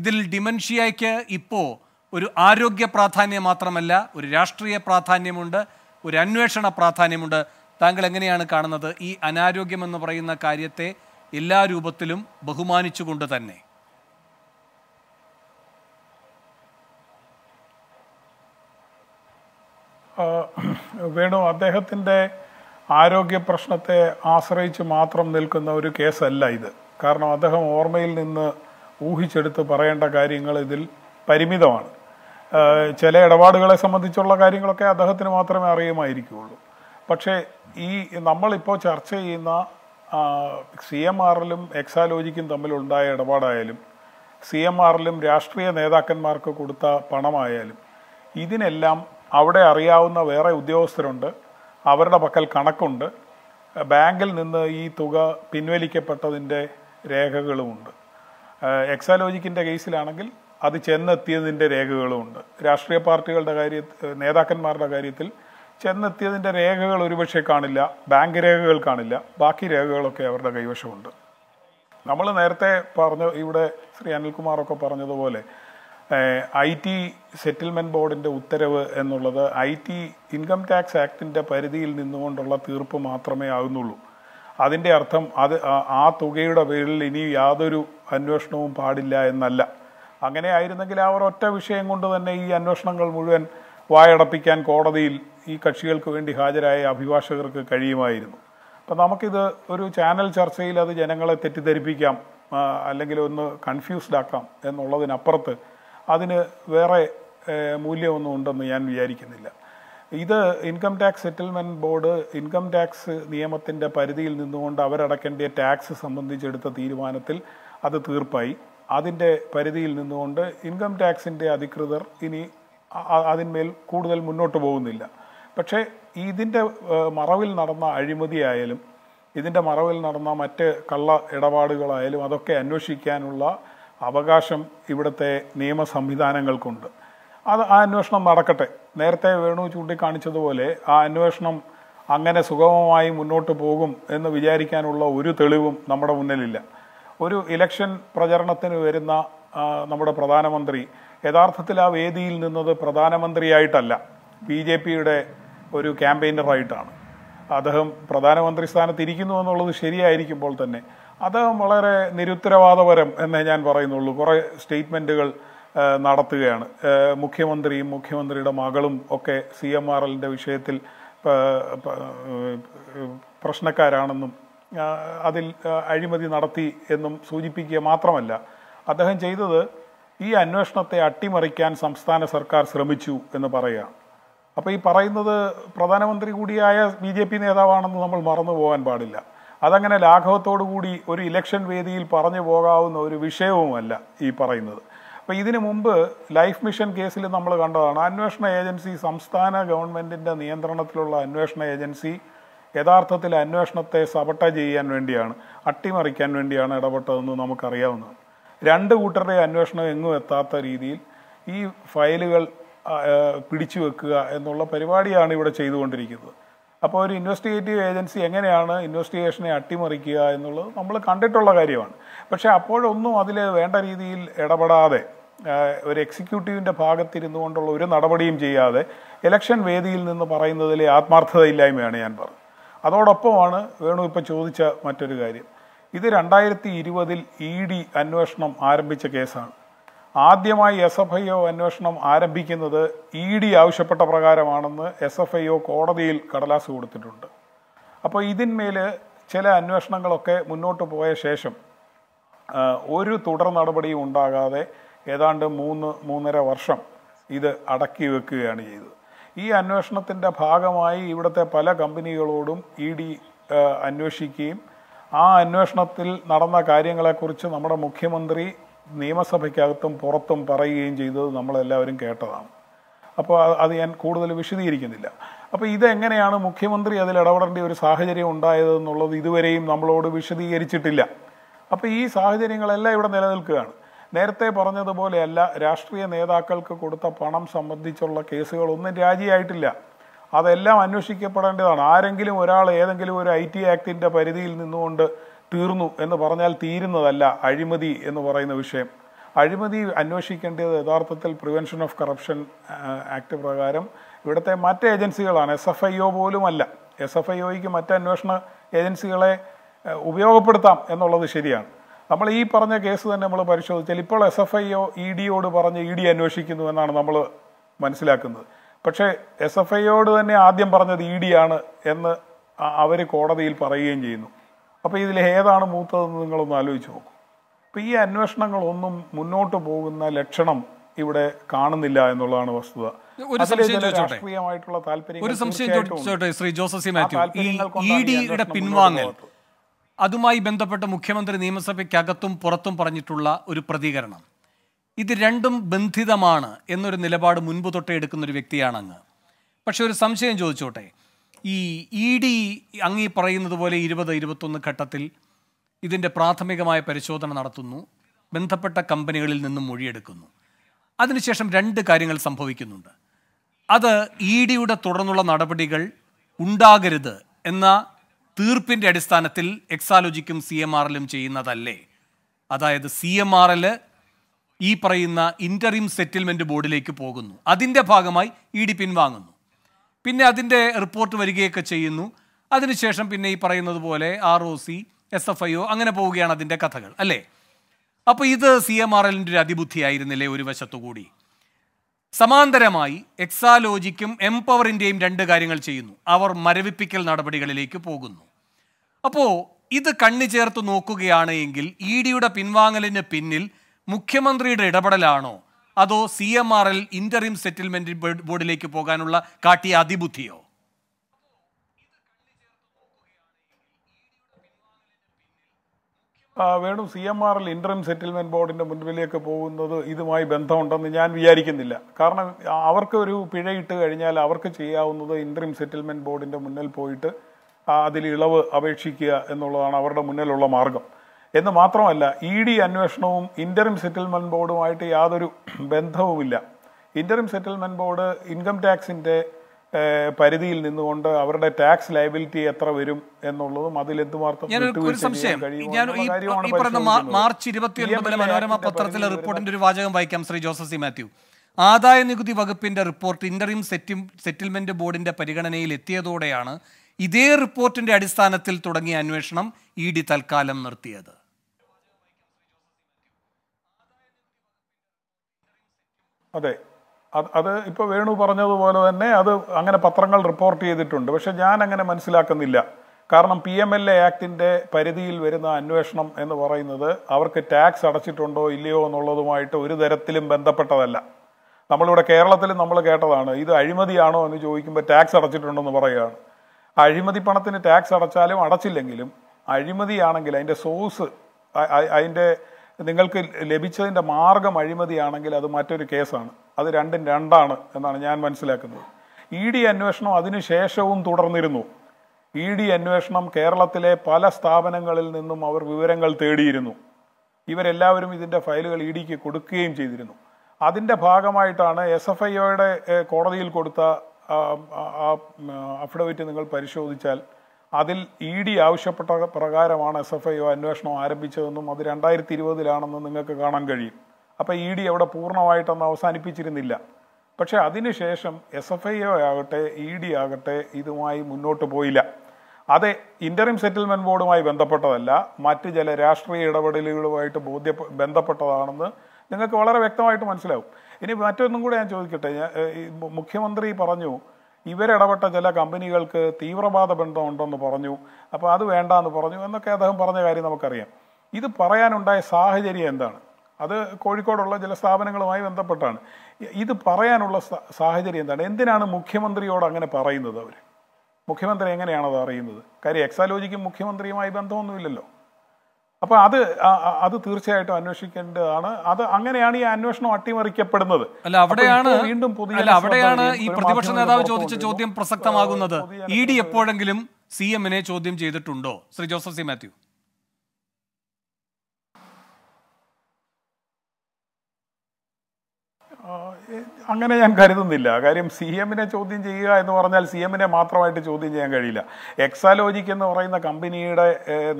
ഇതിൽ ഡിമൻഷ്യയ്ക്ക് ഇപ്പോൾ ഒരു ആരോഗ്യ പ്രാധാന്യം മാത്രമല്ല ഒരു രാഷ്ട്രീയ പ്രാധാന്യമുണ്ട് ഒരു അന്വേഷണ പ്രാധാന്യമുണ്ട് താങ്കൾ എങ്ങനെയാണ് കാണുന്നത് ഈ അനാരോഗ്യം എന്ന് പറയുന്ന കാര്യത്തെ എല്ലാ രൂപത്തിലും ബഹുമാനിച്ചുകൊണ്ട് തന്നെ വേണു അദ്ദേഹത്തിൻ്റെ ആരോഗ്യ പ്രശ്നത്തെ ആശ്രയിച്ച് മാത്രം നിൽക്കുന്ന ഒരു കേസല്ല ഇത് കാരണം അദ്ദേഹം ഓർമ്മയിൽ നിന്ന് ഊഹിച്ചെടുത്ത് പറയേണ്ട കാര്യങ്ങൾ ഇതിൽ പരിമിതമാണ് ചില ഇടപാടുകളെ സംബന്ധിച്ചുള്ള കാര്യങ്ങളൊക്കെ അദ്ദേഹത്തിന് മാത്രമേ അറിയുമായിരിക്കുള്ളൂ പക്ഷേ ഈ നമ്മളിപ്പോൾ ചർച്ച ചെയ്യുന്ന സി എം ആറിലും എക്സാലോജിക്കും തമ്മിലുണ്ടായ ഇടപാടായാലും സി എം ആറിലും രാഷ്ട്രീയ നേതാക്കന്മാർക്ക് കൊടുത്ത പണമായാലും ഇതിനെല്ലാം അവിടെ അറിയാവുന്ന വേറെ ഉദ്യോഗസ്ഥരുണ്ട് അവരുടെ പക്കൽ കണക്കുണ്ട് ബാങ്കിൽ നിന്ന് ഈ തുക പിൻവലിക്കപ്പെട്ടതിൻ്റെ രേഖകളുമുണ്ട് എക്സാലോജിക്കിൻ്റെ കേസിലാണെങ്കിൽ അത് ചെന്നെത്തിയതിൻ്റെ രേഖകളുമുണ്ട് രാഷ്ട്രീയ പാർട്ടികളുടെ കാര്യത്തിൽ നേതാക്കന്മാരുടെ കാര്യത്തിൽ ചെന്നെത്തിയതിൻ്റെ രേഖകൾ ഒരുപക്ഷെ കാണില്ല ബാങ്ക് രേഖകൾ കാണില്ല ബാക്കി രേഖകളൊക്കെ അവരുടെ കൈവശമുണ്ട് നമ്മൾ നേരത്തെ പറഞ്ഞ ഇവിടെ ശ്രീ അനിൽകുമാറൊക്കെ പറഞ്ഞതുപോലെ ഐ ടി സെറ്റിൽമെൻറ്റ് ബോർഡിൻ്റെ ഉത്തരവ് എന്നുള്ളത് ഐ ടി ഇൻകം ടാക്സ് ആക്ടിൻ്റെ പരിധിയിൽ നിന്നുകൊണ്ടുള്ള തീർപ്പ് മാത്രമേ ആകുന്നുള്ളൂ അതിൻ്റെ അർത്ഥം അത് ആ തുകയുടെ പേരിൽ ഇനി യാതൊരു അന്വേഷണവും പാടില്ല എന്നല്ല അങ്ങനെയായിരുന്നെങ്കിൽ ആ ഒരൊറ്റ വിഷയം കൊണ്ട് തന്നെ ഈ അന്വേഷണങ്ങൾ മുഴുവൻ വായടപ്പിക്കാൻ കോടതിയിൽ ഈ കക്ഷികൾക്ക് വേണ്ടി ഹാജരായ അഭിഭാഷകർക്ക് കഴിയുമായിരുന്നു അപ്പം നമുക്കിത് ഒരു ചാനൽ ചർച്ചയിൽ അത് ജനങ്ങളെ തെറ്റിദ്ധരിപ്പിക്കാം അല്ലെങ്കിൽ ഒന്ന് കൺഫ്യൂസ്ഡ് ആക്കാം എന്നുള്ളതിനപ്പുറത്ത് അതിന് വേറെ മൂല്യമൊന്നും ഉണ്ടെന്ന് ഞാൻ വിചാരിക്കുന്നില്ല ഇത് income tax settlement board income tax നിയമത്തിൻ്റെ പരിധിയിൽ നിന്നുകൊണ്ട് അവരടക്കേണ്ട ടാക്സ് സംബന്ധിച്ചെടുത്ത തീരുമാനത്തിൽ അത് തീർപ്പായി അതിൻ്റെ പരിധിയിൽ നിന്നുകൊണ്ട് ഇൻകം ടാക്സിൻ്റെ അധികൃതർ ഇനി അതിന്മേൽ കൂടുതൽ മുന്നോട്ട് പോകുന്നില്ല പക്ഷേ ഇതിൻ്റെ മറവിൽ നടന്ന അഴിമതിയായാലും ഇതിൻ്റെ മറവിൽ നടന്ന മറ്റ് കള്ള ഇടപാടുകളായാലും അതൊക്കെ അന്വേഷിക്കാനുള്ള അവകാശം ഇവിടുത്തെ നിയമ സംവിധാനങ്ങൾക്കുണ്ട് അത് ആ അന്വേഷണം നടക്കട്ടെ നേരത്തെ വേണു ചൂണ്ടിക്കാണിച്ചതുപോലെ ആ അന്വേഷണം അങ്ങനെ സുഗമമായി മുന്നോട്ട് പോകും എന്ന് വിചാരിക്കാനുള്ള ഒരു തെളിവും നമ്മുടെ മുന്നിലില്ല ഒരു ഇലക്ഷൻ പ്രചരണത്തിന് വരുന്ന നമ്മുടെ പ്രധാനമന്ത്രി യഥാർത്ഥത്തിൽ ആ വേദിയിൽ നിന്നത് പ്രധാനമന്ത്രിയായിട്ടല്ല ബി ജെ പിയുടെ ഒരു ക്യാമ്പയിനറായിട്ടാണ് അദ്ദേഹം പ്രധാനമന്ത്രി സ്ഥാനത്ത് ഇരിക്കുന്നു എന്നുള്ളത് ശരിയായിരിക്കുമ്പോൾ തന്നെ അദ്ദേഹം വളരെ നിരുത്തരവാദപരം എന്നേ ഞാൻ പറയുന്നുള്ളൂ കുറേ സ്റ്റേറ്റ്മെൻറ്റുകൾ നടത്തുകയാണ് മുഖ്യമന്ത്രിയും മുഖ്യമന്ത്രിയുടെ മകളും ഒക്കെ സി എം ആർ എല്ലിൻ്റെ വിഷയത്തിൽ പ്രശ്നക്കാരാണെന്നും അതിൽ അഴിമതി നടത്തി എന്നും സൂചിപ്പിക്കുക മാത്രമല്ല അദ്ദേഹം ചെയ്തത് ഈ അന്വേഷണത്തെ അട്ടിമറിക്കാൻ സംസ്ഥാന സർക്കാർ ശ്രമിച്ചു എന്ന് പറയുക അപ്പോൾ ഈ പറയുന്നത് പ്രധാനമന്ത്രി കൂടിയായ ബി ജെ പി നേതാവാണെന്ന് നമ്മൾ മറന്നു പോകാൻ പാടില്ല അതങ്ങനെ ലാഘവത്തോടു കൂടി ഒരു ഇലക്ഷൻ വേദിയിൽ പറഞ്ഞു പോകാവുന്ന ഒരു വിഷയവുമല്ല ഈ പറയുന്നത് അപ്പോൾ ഇതിനു മുമ്പ് ലൈഫ് മിഷൻ കേസിൽ നമ്മൾ കണ്ടതാണ് അന്വേഷണ ഏജൻസി സംസ്ഥാന ഗവൺമെൻറ്റിൻ്റെ നിയന്ത്രണത്തിലുള്ള അന്വേഷണ ഏജൻസി യഥാർത്ഥത്തിൽ അന്വേഷണത്തെ സബട്ട ചെയ്യാൻ വേണ്ടിയാണ് അട്ടിമറിക്കാൻ വേണ്ടിയാണ് ഇടപെട്ടതെന്ന് നമുക്കറിയാവുന്നതാണ് രണ്ട് കൂട്ടരുടെ അന്വേഷണം എങ്ങും എത്താത്ത രീതിയിൽ ഈ ഫയലുകൾ പിടിച്ചു വെക്കുക എന്നുള്ള പരിപാടിയാണ് ഇവിടെ ചെയ്തുകൊണ്ടിരിക്കുന്നത് അപ്പോൾ ഒരു ഇൻവെസ്റ്റിഗേറ്റീവ് ഏജൻസി എങ്ങനെയാണ് ഇൻവെസ്റ്റിഗേഷനെ അട്ടിമറിക്കുക എന്നുള്ളത് നമ്മൾ കണ്ടിട്ടുള്ള കാര്യമാണ് പക്ഷേ അപ്പോഴൊന്നും അതിൽ വേണ്ട രീതിയിൽ ഇടപെടാതെ ഒരു എക്സിക്യൂട്ടീവിൻ്റെ ഭാഗത്തിരുന്നു കൊണ്ടുള്ള ഒരു നടപടിയും ചെയ്യാതെ ഇലക്ഷൻ വേദിയിൽ നിന്ന് പറയുന്നതിലെ ആത്മാർത്ഥതയില്ലായ്മയാണ് ഞാൻ പറഞ്ഞത് അതോടൊപ്പമാണ് വേണു ഇപ്പം ചോദിച്ച മറ്റൊരു കാര്യം ഇത് രണ്ടായിരത്തി ഇരുപതിൽ ഇ ഡി അന്വേഷണം ആരംഭിച്ച കേസാണ് ആദ്യമായി എസ് എഫ് ഐ ഒ അന്വേഷണം ആരംഭിക്കുന്നത് ഇ ഡി ആവശ്യപ്പെട്ട പ്രകാരമാണെന്ന് എസ് എഫ് ഐ ഒ കോടതിയിൽ കടലാസ് കൊടുത്തിട്ടുണ്ട് അപ്പോൾ ഇതിന്മേൽ ചില അന്വേഷണങ്ങളൊക്കെ മുന്നോട്ട് പോയ ശേഷം ഒരു തുടർ നടപടിയും ഉണ്ടാകാതെ ഏതാണ്ട് മൂന്ന് മൂന്നര വർഷം ഇത് അടക്കി വെക്കുകയാണ് ചെയ്തത് ഈ അന്വേഷണത്തിൻ്റെ ഭാഗമായി ഇവിടുത്തെ പല കമ്പനികളോടും ഇ ഡി അന്വേഷിക്കുകയും ആ അന്വേഷണത്തിൽ നടന്ന കാര്യങ്ങളെക്കുറിച്ച് നമ്മുടെ മുഖ്യമന്ത്രി നിയമസഭയ്ക്കകത്തും പുറത്തും പറയുകയും ചെയ്തത് നമ്മളെല്ലാവരും കേട്ടതാണ് അപ്പോൾ അത് ഞാൻ കൂടുതൽ വിശദീകരിക്കുന്നില്ല അപ്പോൾ ഇതെങ്ങനെയാണ് മുഖ്യമന്ത്രി അതിൽ ഇടപെടേണ്ട ഒരു സാഹചര്യം ഉണ്ടായതെന്നുള്ളത് ഇതുവരെയും നമ്മളോട് വിശദീകരിച്ചിട്ടില്ല അപ്പോൾ ഈ സാഹചര്യങ്ങളെല്ലാം ഇവിടെ നിലനിൽക്കുകയാണ് നേരത്തെ പറഞ്ഞതുപോലെയല്ല രാഷ്ട്രീയ നേതാക്കൾക്ക് കൊടുത്ത പണം സംബന്ധിച്ചുള്ള കേസുകളൊന്നും രാജിയായിട്ടില്ല അതെല്ലാം അന്വേഷിക്കപ്പെടേണ്ടതാണ് ആരെങ്കിലും ഒരാൾ ഏതെങ്കിലും ഒരു ഐ ടി ആക്ടിൻ്റെ പരിധിയിൽ നിന്നുകൊണ്ട് തീർന്നു എന്ന് പറഞ്ഞാൽ തീരുന്നതല്ല അഴിമതി എന്ന് പറയുന്ന വിഷയം അഴിമതി അന്വേഷിക്കേണ്ടത് യഥാർത്ഥത്തിൽ പ്രിവെൻഷൻ ഓഫ് കറപ്ഷൻ ആക്ട് പ്രകാരം ഇവിടുത്തെ മറ്റ് ഏജൻസികളാണ് എസ് എഫ് ഐ ഒ പോലുമല്ല എസ് എഫ് ഐ ഒയ്ക്ക് മറ്റ് അന്വേഷണ ഏജൻസികളെ ഉപയോഗപ്പെടുത്താം എന്നുള്ളത് ശരിയാണ് നമ്മൾ ഈ പറഞ്ഞ കേസ് തന്നെ നമ്മൾ പരിശോധിച്ചാൽ ഇപ്പോൾ S F IO E e ഡിയോട് പറഞ്ഞ് ഇ e ഡി അന്വേഷിക്കുന്നു എന്നാണ് നമ്മൾ മനസ്സിലാക്കുന്നത് പക്ഷേ എസ് എഫ് ഐയോട് തന്നെ ആദ്യം പറഞ്ഞത് ഇ e ഡി ആണ് എന്ന് അവർ കോടതിയിൽ പറയുകയും ചെയ്യുന്നു അപ്പോൾ ഇതിൽ ഏതാണ് മൂത്തതെന്ന് നിങ്ങളൊന്ന് ആലോചിച്ച് നോക്കും അപ്പോൾ ഈ അന്വേഷണങ്ങളൊന്നും മുന്നോട്ട് പോകുന്ന ലക്ഷണം ഇവിടെ കാണുന്നില്ല എന്നുള്ളതാണ് വസ്തുത ഒരു സംശയം ചോദിച്ചോട്ടെ ഒരു സംശയം ചോദിച്ചോട്ടെ ശ്രീ ജോസഫ് സി മാത്യു ഇ ഡിയുടെ പിൻവാങ്ങൽ അതുമായി ബന്ധപ്പെട്ട് മുഖ്യമന്ത്രി നിയമസഭയ്ക്കകത്തും പുറത്തും പറഞ്ഞിട്ടുള്ള ഒരു പ്രതികരണം ഇത് രണ്ടും ബന്ധിതമാണ് എന്നൊരു നിലപാട് മുൻപ് തൊട്ടേ എടുക്കുന്നൊരു ഒരു വ്യക്തിയാണ് പക്ഷെ ഒരു സംശയം ചോദിച്ചോട്ടെ ഈ ഇ ഡി അങ്ങീ പറയുന്നത് പോലെ ഇരുപത് ഇരുപത്തൊന്ന് ഘട്ടത്തിൽ ഇതിൻ്റെ പ്രാഥമികമായ പരിശോധന നടത്തുന്നു ബന്ധപ്പെട്ട കമ്പനികളിൽ നിന്നും മൊഴിയെടുക്കുന്നു അതിനുശേഷം രണ്ട് കാര്യങ്ങൾ സംഭവിക്കുന്നുണ്ട് അത് ഇ ഡിയുടെ തുടർന്നുള്ള നടപടികൾ ഉണ്ടാകരുത് എന്ന തീർപ്പിൻ്റെ അടിസ്ഥാനത്തിൽ എക്സാലോജിക്കും സി എം ആറിലും ചെയ്യുന്നതല്ലേ അതായത് സി എം ആറിൽ ഈ പറയുന്ന ഇൻ്ററിം സെറ്റിൽമെൻറ്റ് ബോർഡിലേക്ക് പോകുന്നു അതിൻ്റെ ഭാഗമായി ഇ ഡി പിൻവാങ്ങുന്നു പിന്നെ അതിൻ്റെ റിപ്പോർട്ട് വരികയൊക്കെ ചെയ്യുന്നു അതിനുശേഷം പിന്നെ ഈ പറയുന്നത് പോലെ R O C S F I O അങ്ങനെ പോവുകയാണ് അതിൻ്റെ കഥകൾ അല്ലേ അപ്പോൾ ഇത് സി എം ആർ എല്ലിൻ്റെ ഒരു അതിബുദ്ധിയായിരുന്നില്ലേ ഒരു വശത്തുകൂടി സമാന്തരമായി എക്സാലോജിക്കും എംപവറിൻ്റെയും രണ്ട് കാര്യങ്ങൾ ചെയ്യുന്നു അവർ മരവിപ്പിക്കൽ നടപടികളിലേക്ക് പോകുന്നു അപ്പോൾ ഇത് കണ്ണു ചേർത്ത് നോക്കുകയാണ് എങ്കിൽ ഇ ഡിയുടെ പിൻവാങ്ങലിന് പിന്നിൽ മുഖ്യമന്ത്രിയുടെ ഇടപെടലാണോ അതോ C M R L interim settlement ബോർഡിലേക്ക് പോകാനുള്ള കാട്ടിയ അതിബുദ്ധിയോ Venu C M R L interim settlement ബോർഡിന്റെ മുൻപിലേക്ക് പോകുന്നത് ഇതുമായി ബന്ധമുണ്ടെന്ന് ഞാൻ വിചാരിക്കുന്നില്ല കാരണം അവർക്ക് ഒരു പിഴയിട്ട് കഴിഞ്ഞാൽ അവർക്ക് ചെയ്യാവുന്നത് ഇന്ററിം സെറ്റിൽമെന്റ് ബോർഡിന്റെ മുന്നിൽ പോയിട്ട് അതിൽ ഇളവ് അപേക്ഷിക്കുക എന്നുള്ളതാണ് അവരുടെ മുന്നിലുള്ള മാർഗം എന്ന് മാത്രമല്ല ഇ ഡി അന്വേഷണവും ഇൻ്ററിം സെറ്റിൽമെൻറ്റ് ബോർഡുമായിട്ട് യാതൊരു ബന്ധവുമില്ല ഇൻ്ററിം സെറ്റിൽമെൻറ്റ് ബോർഡ് ഇൻകം ടാക്സിൻ്റെ പരിധിയിൽ നിന്നുകൊണ്ട് അവരുടെ ടാക്സ് ലയബിലിറ്റി എത്ര വരും എന്നുള്ളതും അതിൽ എന്തുമാത്രം മാർച്ച് മനോരമ പത്രത്തിലെ റിപ്പോർട്ടിന്റെ ഒരു വാചകം വായിക്കാം ശ്രീ ജോസഫ് സി മാത്യു ആദായ നികുതി വകുപ്പിന്റെ റിപ്പോർട്ട് ഇന്ററിം സെറ്റിൽ സെറ്റിൽമെന്റ് ബോർഡിന്റെ പരിഗണനയിൽ എത്തിയതോടെയാണ് ഇതേ റിപ്പോർട്ടിൻ്റെ അടിസ്ഥാനത്തിൽ തുടങ്ങിയ അന്വേഷണം ഇ ഡി തൽക്കാലം നിർത്തിയത് അതെ അത് ഇപ്പോൾ വേണു പറഞ്ഞതുപോലെ തന്നെ അത് അങ്ങനെ പത്രങ്ങൾ റിപ്പോർട്ട് ചെയ്തിട്ടുണ്ട് പക്ഷെ ഞാൻ അങ്ങനെ മനസ്സിലാക്കുന്നില്ല കാരണം പി എം എൽ എ ആക്ടിൻ്റെ പരിധിയിൽ വരുന്ന അന്വേഷണം എന്ന് പറയുന്നത് അവർക്ക് ടാക്സ് അടച്ചിട്ടുണ്ടോ ഇല്ലയോ എന്നുള്ളതുമായിട്ട് ഒരു തരത്തിലും ബന്ധപ്പെട്ടതല്ല നമ്മളിവിടെ കേരളത്തിൽ നമ്മൾ കേട്ടതാണ് ഇത് അഴിമതിയാണോ എന്ന് ചോദിക്കുമ്പോൾ ടാക്സ് അടച്ചിട്ടുണ്ടെന്ന് പറയുകയാണ് അഴിമതി പണത്തിന് ടാക്സ് അടച്ചാലും അടച്ചില്ലെങ്കിലും അഴിമതിയാണെങ്കിൽ അതിൻ്റെ സോഴ്സ് അതിൻ്റെ നിങ്ങൾക്ക് ലഭിച്ചതിൻ്റെ മാർഗം അഴിമതിയാണെങ്കിൽ അത് മറ്റൊരു കേസാണ് അത് രണ്ടും രണ്ടാണ് എന്നാണ് ഞാൻ മനസ്സിലാക്കുന്നത് ഇ e ഡി അന്വേഷണം ശേഷവും തുടർന്നിരുന്നു ഇ e ഡി അന്വേഷണം കേരളത്തിലെ പല സ്ഥാപനങ്ങളിൽ നിന്നും അവർ വിവരങ്ങൾ തേടിയിരുന്നു ഇവരെല്ലാവരും ഇതിൻ്റെ ഫയലുകൾ ഇ e ഡിക്ക് കൊടുക്കുകയും ചെയ്തിരുന്നു അതിൻ്റെ ഭാഗമായിട്ടാണ് എസ് എഫ് ഐ ഒയുടെ കോടതിയിൽ കൊടുത്ത ആ അഫിഡവിറ്റ് നിങ്ങൾ പരിശോധിച്ചാൽ അതിൽ ഇ e ഡി ആവശ്യപ്പെട്ട പ്രകാരമാണ് എസ് എഫ് ഐ അന്വേഷണം ആരംഭിച്ചതെന്നും അത് രണ്ടായിരത്തി ഇരുപതിലാണെന്നും നിങ്ങൾക്ക് കാണാൻ കഴിയും അപ്പോൾ ഇ e ഡി അവിടെ പൂർണ്ണമായിട്ടൊന്നും അവസാനിപ്പിച്ചിരുന്നില്ല പക്ഷേ അതിനുശേഷം എസ് എഫ് ഐ ആകട്ടെ ഇ e ഡി ആകട്ടെ ഇതുമായി മുന്നോട്ട് പോയില്ല അത് ഇൻ്ററിം സെറ്റിൽമെന്റ് ബോർഡുമായി ബന്ധപ്പെട്ടതല്ല മറ്റ് ചില രാഷ്ട്രീയ ഇടപെടലുകളുമായിട്ട് ബോധ്യ ബന്ധപ്പെട്ടതാണെന്ന് നിങ്ങൾക്ക് വളരെ വ്യക്തമായിട്ട് മനസ്സിലാവും ഇനി മറ്റൊന്നും കൂടെ ഞാൻ ചോദിക്കട്ടെ മുഖ്യമന്ത്രി പറഞ്ഞു ഇവരിടപെട്ട ചില കമ്പനികൾക്ക് തീവ്രവാദ ബന്ധമുണ്ടെന്ന് പറഞ്ഞു അപ്പോൾ അത് വേണ്ട പറഞ്ഞു എന്നൊക്കെ അദ്ദേഹം പറഞ്ഞ കാര്യം നമുക്കറിയാം ഇത് പറയാനുണ്ടായ സാഹചര്യം എന്താണ് അത് കോഴിക്കോടുള്ള ചില സ്ഥാപനങ്ങളുമായി ബന്ധപ്പെട്ടാണ് ഇത് പറയാനുള്ള സാഹചര്യം എന്താണ് എന്തിനാണ് മുഖ്യമന്ത്രിയോട് അങ്ങനെ പറയുന്നത് അവർ മുഖ്യമന്ത്രി എങ്ങനെയാണത് അറിയുന്നത് കാര്യം എക്സാലോജിക്കും മുഖ്യമന്ത്രിയുമായി ബന്ധമൊന്നുമില്ലല്ലോ അപ്പോൾ അത് അത് തീർച്ചയായിട്ടും അന്വേഷിക്കേണ്ടതാണ് അത് അങ്ങനെയാണ് ഈ അന്വേഷണം അട്ടിമറിക്കപ്പെടുന്നത് അല്ല അവിടെയാണ് വീണ്ടും പുതിയ അവിടെയാണ് ഈ പ്രതിപക്ഷ നേതാവ് ചോദിച്ച ചോദ്യം പ്രസക്തമാകുന്നത് ഇ ഡി എപ്പോഴെങ്കിലും സി എമ്മിനെ ചോദ്യം ചെയ്തിട്ടുണ്ടോ ശ്രീ ജോസഫ് സി മാത്യു അങ്ങനെ ഞാൻ കരുതുന്നില്ല കാര്യം സി എമ്മിനെ ചോദ്യം ചെയ്യുക എന്ന് പറഞ്ഞാൽ സി എമ്മിനെ മാത്രമായിട്ട് ചോദ്യം ചെയ്യാൻ കഴിയില്ല എക്സാലോജിക് എന്ന് പറയുന്ന കമ്പനിയുടെ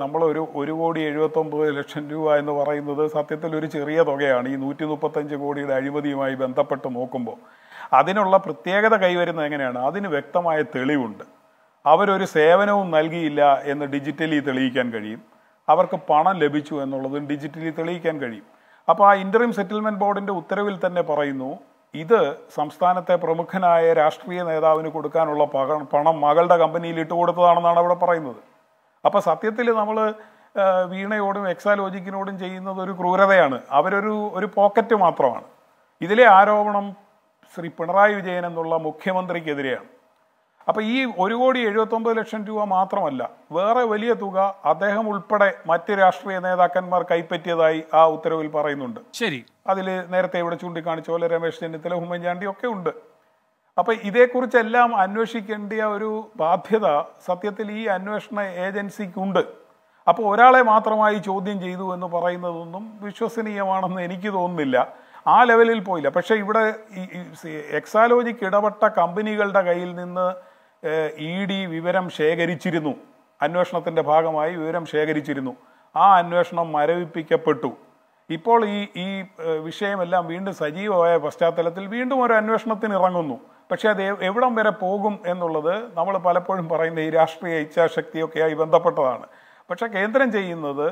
നമ്മളൊരു ഒരു കോടി എഴുപത്തൊമ്പത് ലക്ഷം രൂപ എന്ന് പറയുന്നത് സത്യത്തിൽ ഒരു ചെറിയ തുകയാണ് ഈ നൂറ്റി മുപ്പത്തഞ്ച് കോടിയുടെ അഴിമതിയുമായി ബന്ധപ്പെട്ട് നോക്കുമ്പോൾ അതിനുള്ള പ്രത്യേകത കൈവരുന്നത് എങ്ങനെയാണ് അതിന് വ്യക്തമായ തെളിവുണ്ട് അവരൊരു സേവനവും നൽകിയില്ല എന്ന് ഡിജിറ്റലി തെളിയിക്കാൻ കഴിയും അവർക്ക് പണം ലഭിച്ചു എന്നുള്ളതും ഡിജിറ്റലി തെളിയിക്കാൻ കഴിയും അപ്പോൾ ആ ഇൻ്ററിം സെറ്റിൽമെൻറ്റ് ബോർഡിൻ്റെ ഉത്തരവിൽ തന്നെ പറയുന്നു ഇത് സംസ്ഥാനത്തെ പ്രമുഖനായ രാഷ്ട്രീയ നേതാവിന് കൊടുക്കാനുള്ള പണം മകളുടെ കമ്പനിയിൽ ഇട്ട് കൊടുത്തതാണെന്നാണ് അവിടെ പറയുന്നത് അപ്പോൾ സത്യത്തിൽ നമ്മൾ വീണയോടും എക്സാലോജിക്കിനോടും ചെയ്യുന്നത് ഒരു ക്രൂരതയാണ് അവരൊരു ഒരു പോക്കറ്റ് മാത്രമാണ് ഇതിലെ ആരോപണം ശ്രീ പിണറായി വിജയൻ എന്നുള്ള മുഖ്യമന്ത്രിക്കെതിരെയാണ് അപ്പോൾ ഈ ഒരു കോടി എഴുപത്തൊമ്പത് ലക്ഷം രൂപ മാത്രമല്ല വേറെ വലിയ തുക അദ്ദേഹം ഉൾപ്പെടെ മറ്റ് രാഷ്ട്രീയ നേതാക്കന്മാർ കൈപ്പറ്റിയതായി ആ ഉത്തരവിൽ പറയുന്നുണ്ട് ശരി അതിൽ നേരത്തെ ഇവിടെ ചൂണ്ടിക്കാണിച്ച പോലെ രമേശ് ചെന്നിത്തല ഉമ്മൻചാണ്ടി ഒക്കെ ഉണ്ട് അപ്പൊ ഇതേക്കുറിച്ചെല്ലാം അന്വേഷിക്കേണ്ടിയ ഒരു ബാധ്യത സത്യത്തിൽ ഈ അന്വേഷണ ഏജൻസിക്കുണ്ട് അപ്പോൾ ഒരാളെ മാത്രമായി ചോദ്യം ചെയ്തു എന്ന് പറയുന്നതൊന്നും വിശ്വസനീയമാണെന്ന് എനിക്ക് തോന്നുന്നില്ല ആ ലെവലിൽ പോയില്ല പക്ഷേ ഇവിടെ ഈ എക്സാലോജിക്ക് ഇടപെട്ട കമ്പനികളുടെ കയ്യിൽ നിന്ന് ഇ ഡി വിവരം ശേഖരിച്ചിരുന്നു അന്വേഷണത്തിൻ്റെ ഭാഗമായി വിവരം ശേഖരിച്ചിരുന്നു ആ അന്വേഷണം മരവിപ്പിക്കപ്പെട്ടു ഇപ്പോൾ ഈ ഈ വിഷയമെല്ലാം വീണ്ടും സജീവമായ പശ്ചാത്തലത്തിൽ വീണ്ടും ഒരു അന്വേഷണത്തിന് ഇറങ്ങുന്നു പക്ഷേ അത് എവിടം വരെ പോകും എന്നുള്ളത് നമ്മൾ പലപ്പോഴും പറയുന്ന ഈ രാഷ്ട്രീയ ഇച്ഛാശക്തിയൊക്കെയായി ബന്ധപ്പെട്ടതാണ് പക്ഷേ കേന്ദ്രം ചെയ്യുന്നത്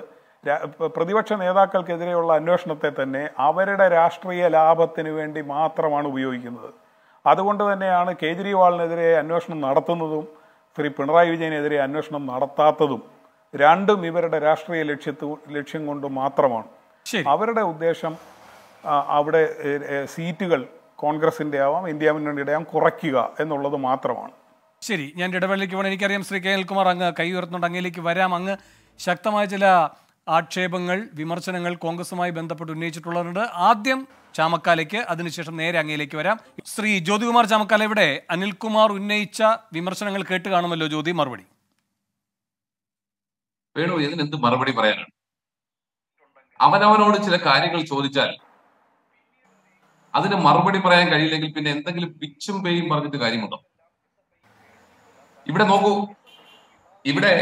പ്രതിപക്ഷ നേതാക്കൾക്കെതിരെയുള്ള അന്വേഷണത്തെ തന്നെ അവരുടെ രാഷ്ട്രീയ ലാഭത്തിന് വേണ്ടി മാത്രമാണ് ഉപയോഗിക്കുന്നത് അതുകൊണ്ട് തന്നെയാണ് കേജ്രിവാളിനെതിരെ അന്വേഷണം നടത്തുന്നതും ശ്രീ പിണറായി വിജയനെതിരെ അന്വേഷണം നടത്താത്തതും രണ്ടും ഇവരുടെ രാഷ്ട്രീയ ലക്ഷ്യത്തു ലക്ഷ്യം കൊണ്ട് മാത്രമാണ് അവരുടെ ഉദ്ദേശം അവിടെ സീറ്റുകൾ കോൺഗ്രസിന്റെ ആവാം ഇന്ത്യ മുന്നണിയുടെ ആവാം കുറയ്ക്കുക എന്നുള്ളത് മാത്രമാണ് ശരി ഞാൻ ഇടവേളയ്ക്ക് പോകണം എനിക്കറിയാം ശ്രീ കെ കുമാർ അങ്ങ് കൈ ഉയർത്തുന്നുണ്ട് അങ്ങയിലേക്ക് വരാം അങ്ങ് ശക്തമായ ചില ആക്ഷേപങ്ങൾ വിമർശനങ്ങൾ കോൺഗ്രസുമായി ബന്ധപ്പെട്ട് ഉന്നയിച്ചിട്ടുള്ളവരുണ്ട് ആദ്യം ചാമക്കാലയ്ക്ക് അതിനുശേഷം നേരെ അങ്ങയിലേക്ക് വരാം ശ്രീ ജ്യോതികുമാർ ചാമക്കാല ഇവിടെ അനിൽകുമാർ ഉന്നയിച്ച വിമർശനങ്ങൾ കേട്ട് കാണുമല്ലോ ജ്യോതി മറുപടി വേണു ഇതിന് എന്ത് മറുപടി പറയാനാണ് അവനവനോട് ചില കാര്യങ്ങൾ ചോദിച്ചാൽ അതിന് മറുപടി പറയാൻ കഴിയില്ലെങ്കിൽ പിന്നെ എന്തെങ്കിലും പിച്ചും പേയും പറഞ്ഞിട്ട് കാര്യമുണ്ടോ ഇവിടെ നോക്കൂ ഇവിടെ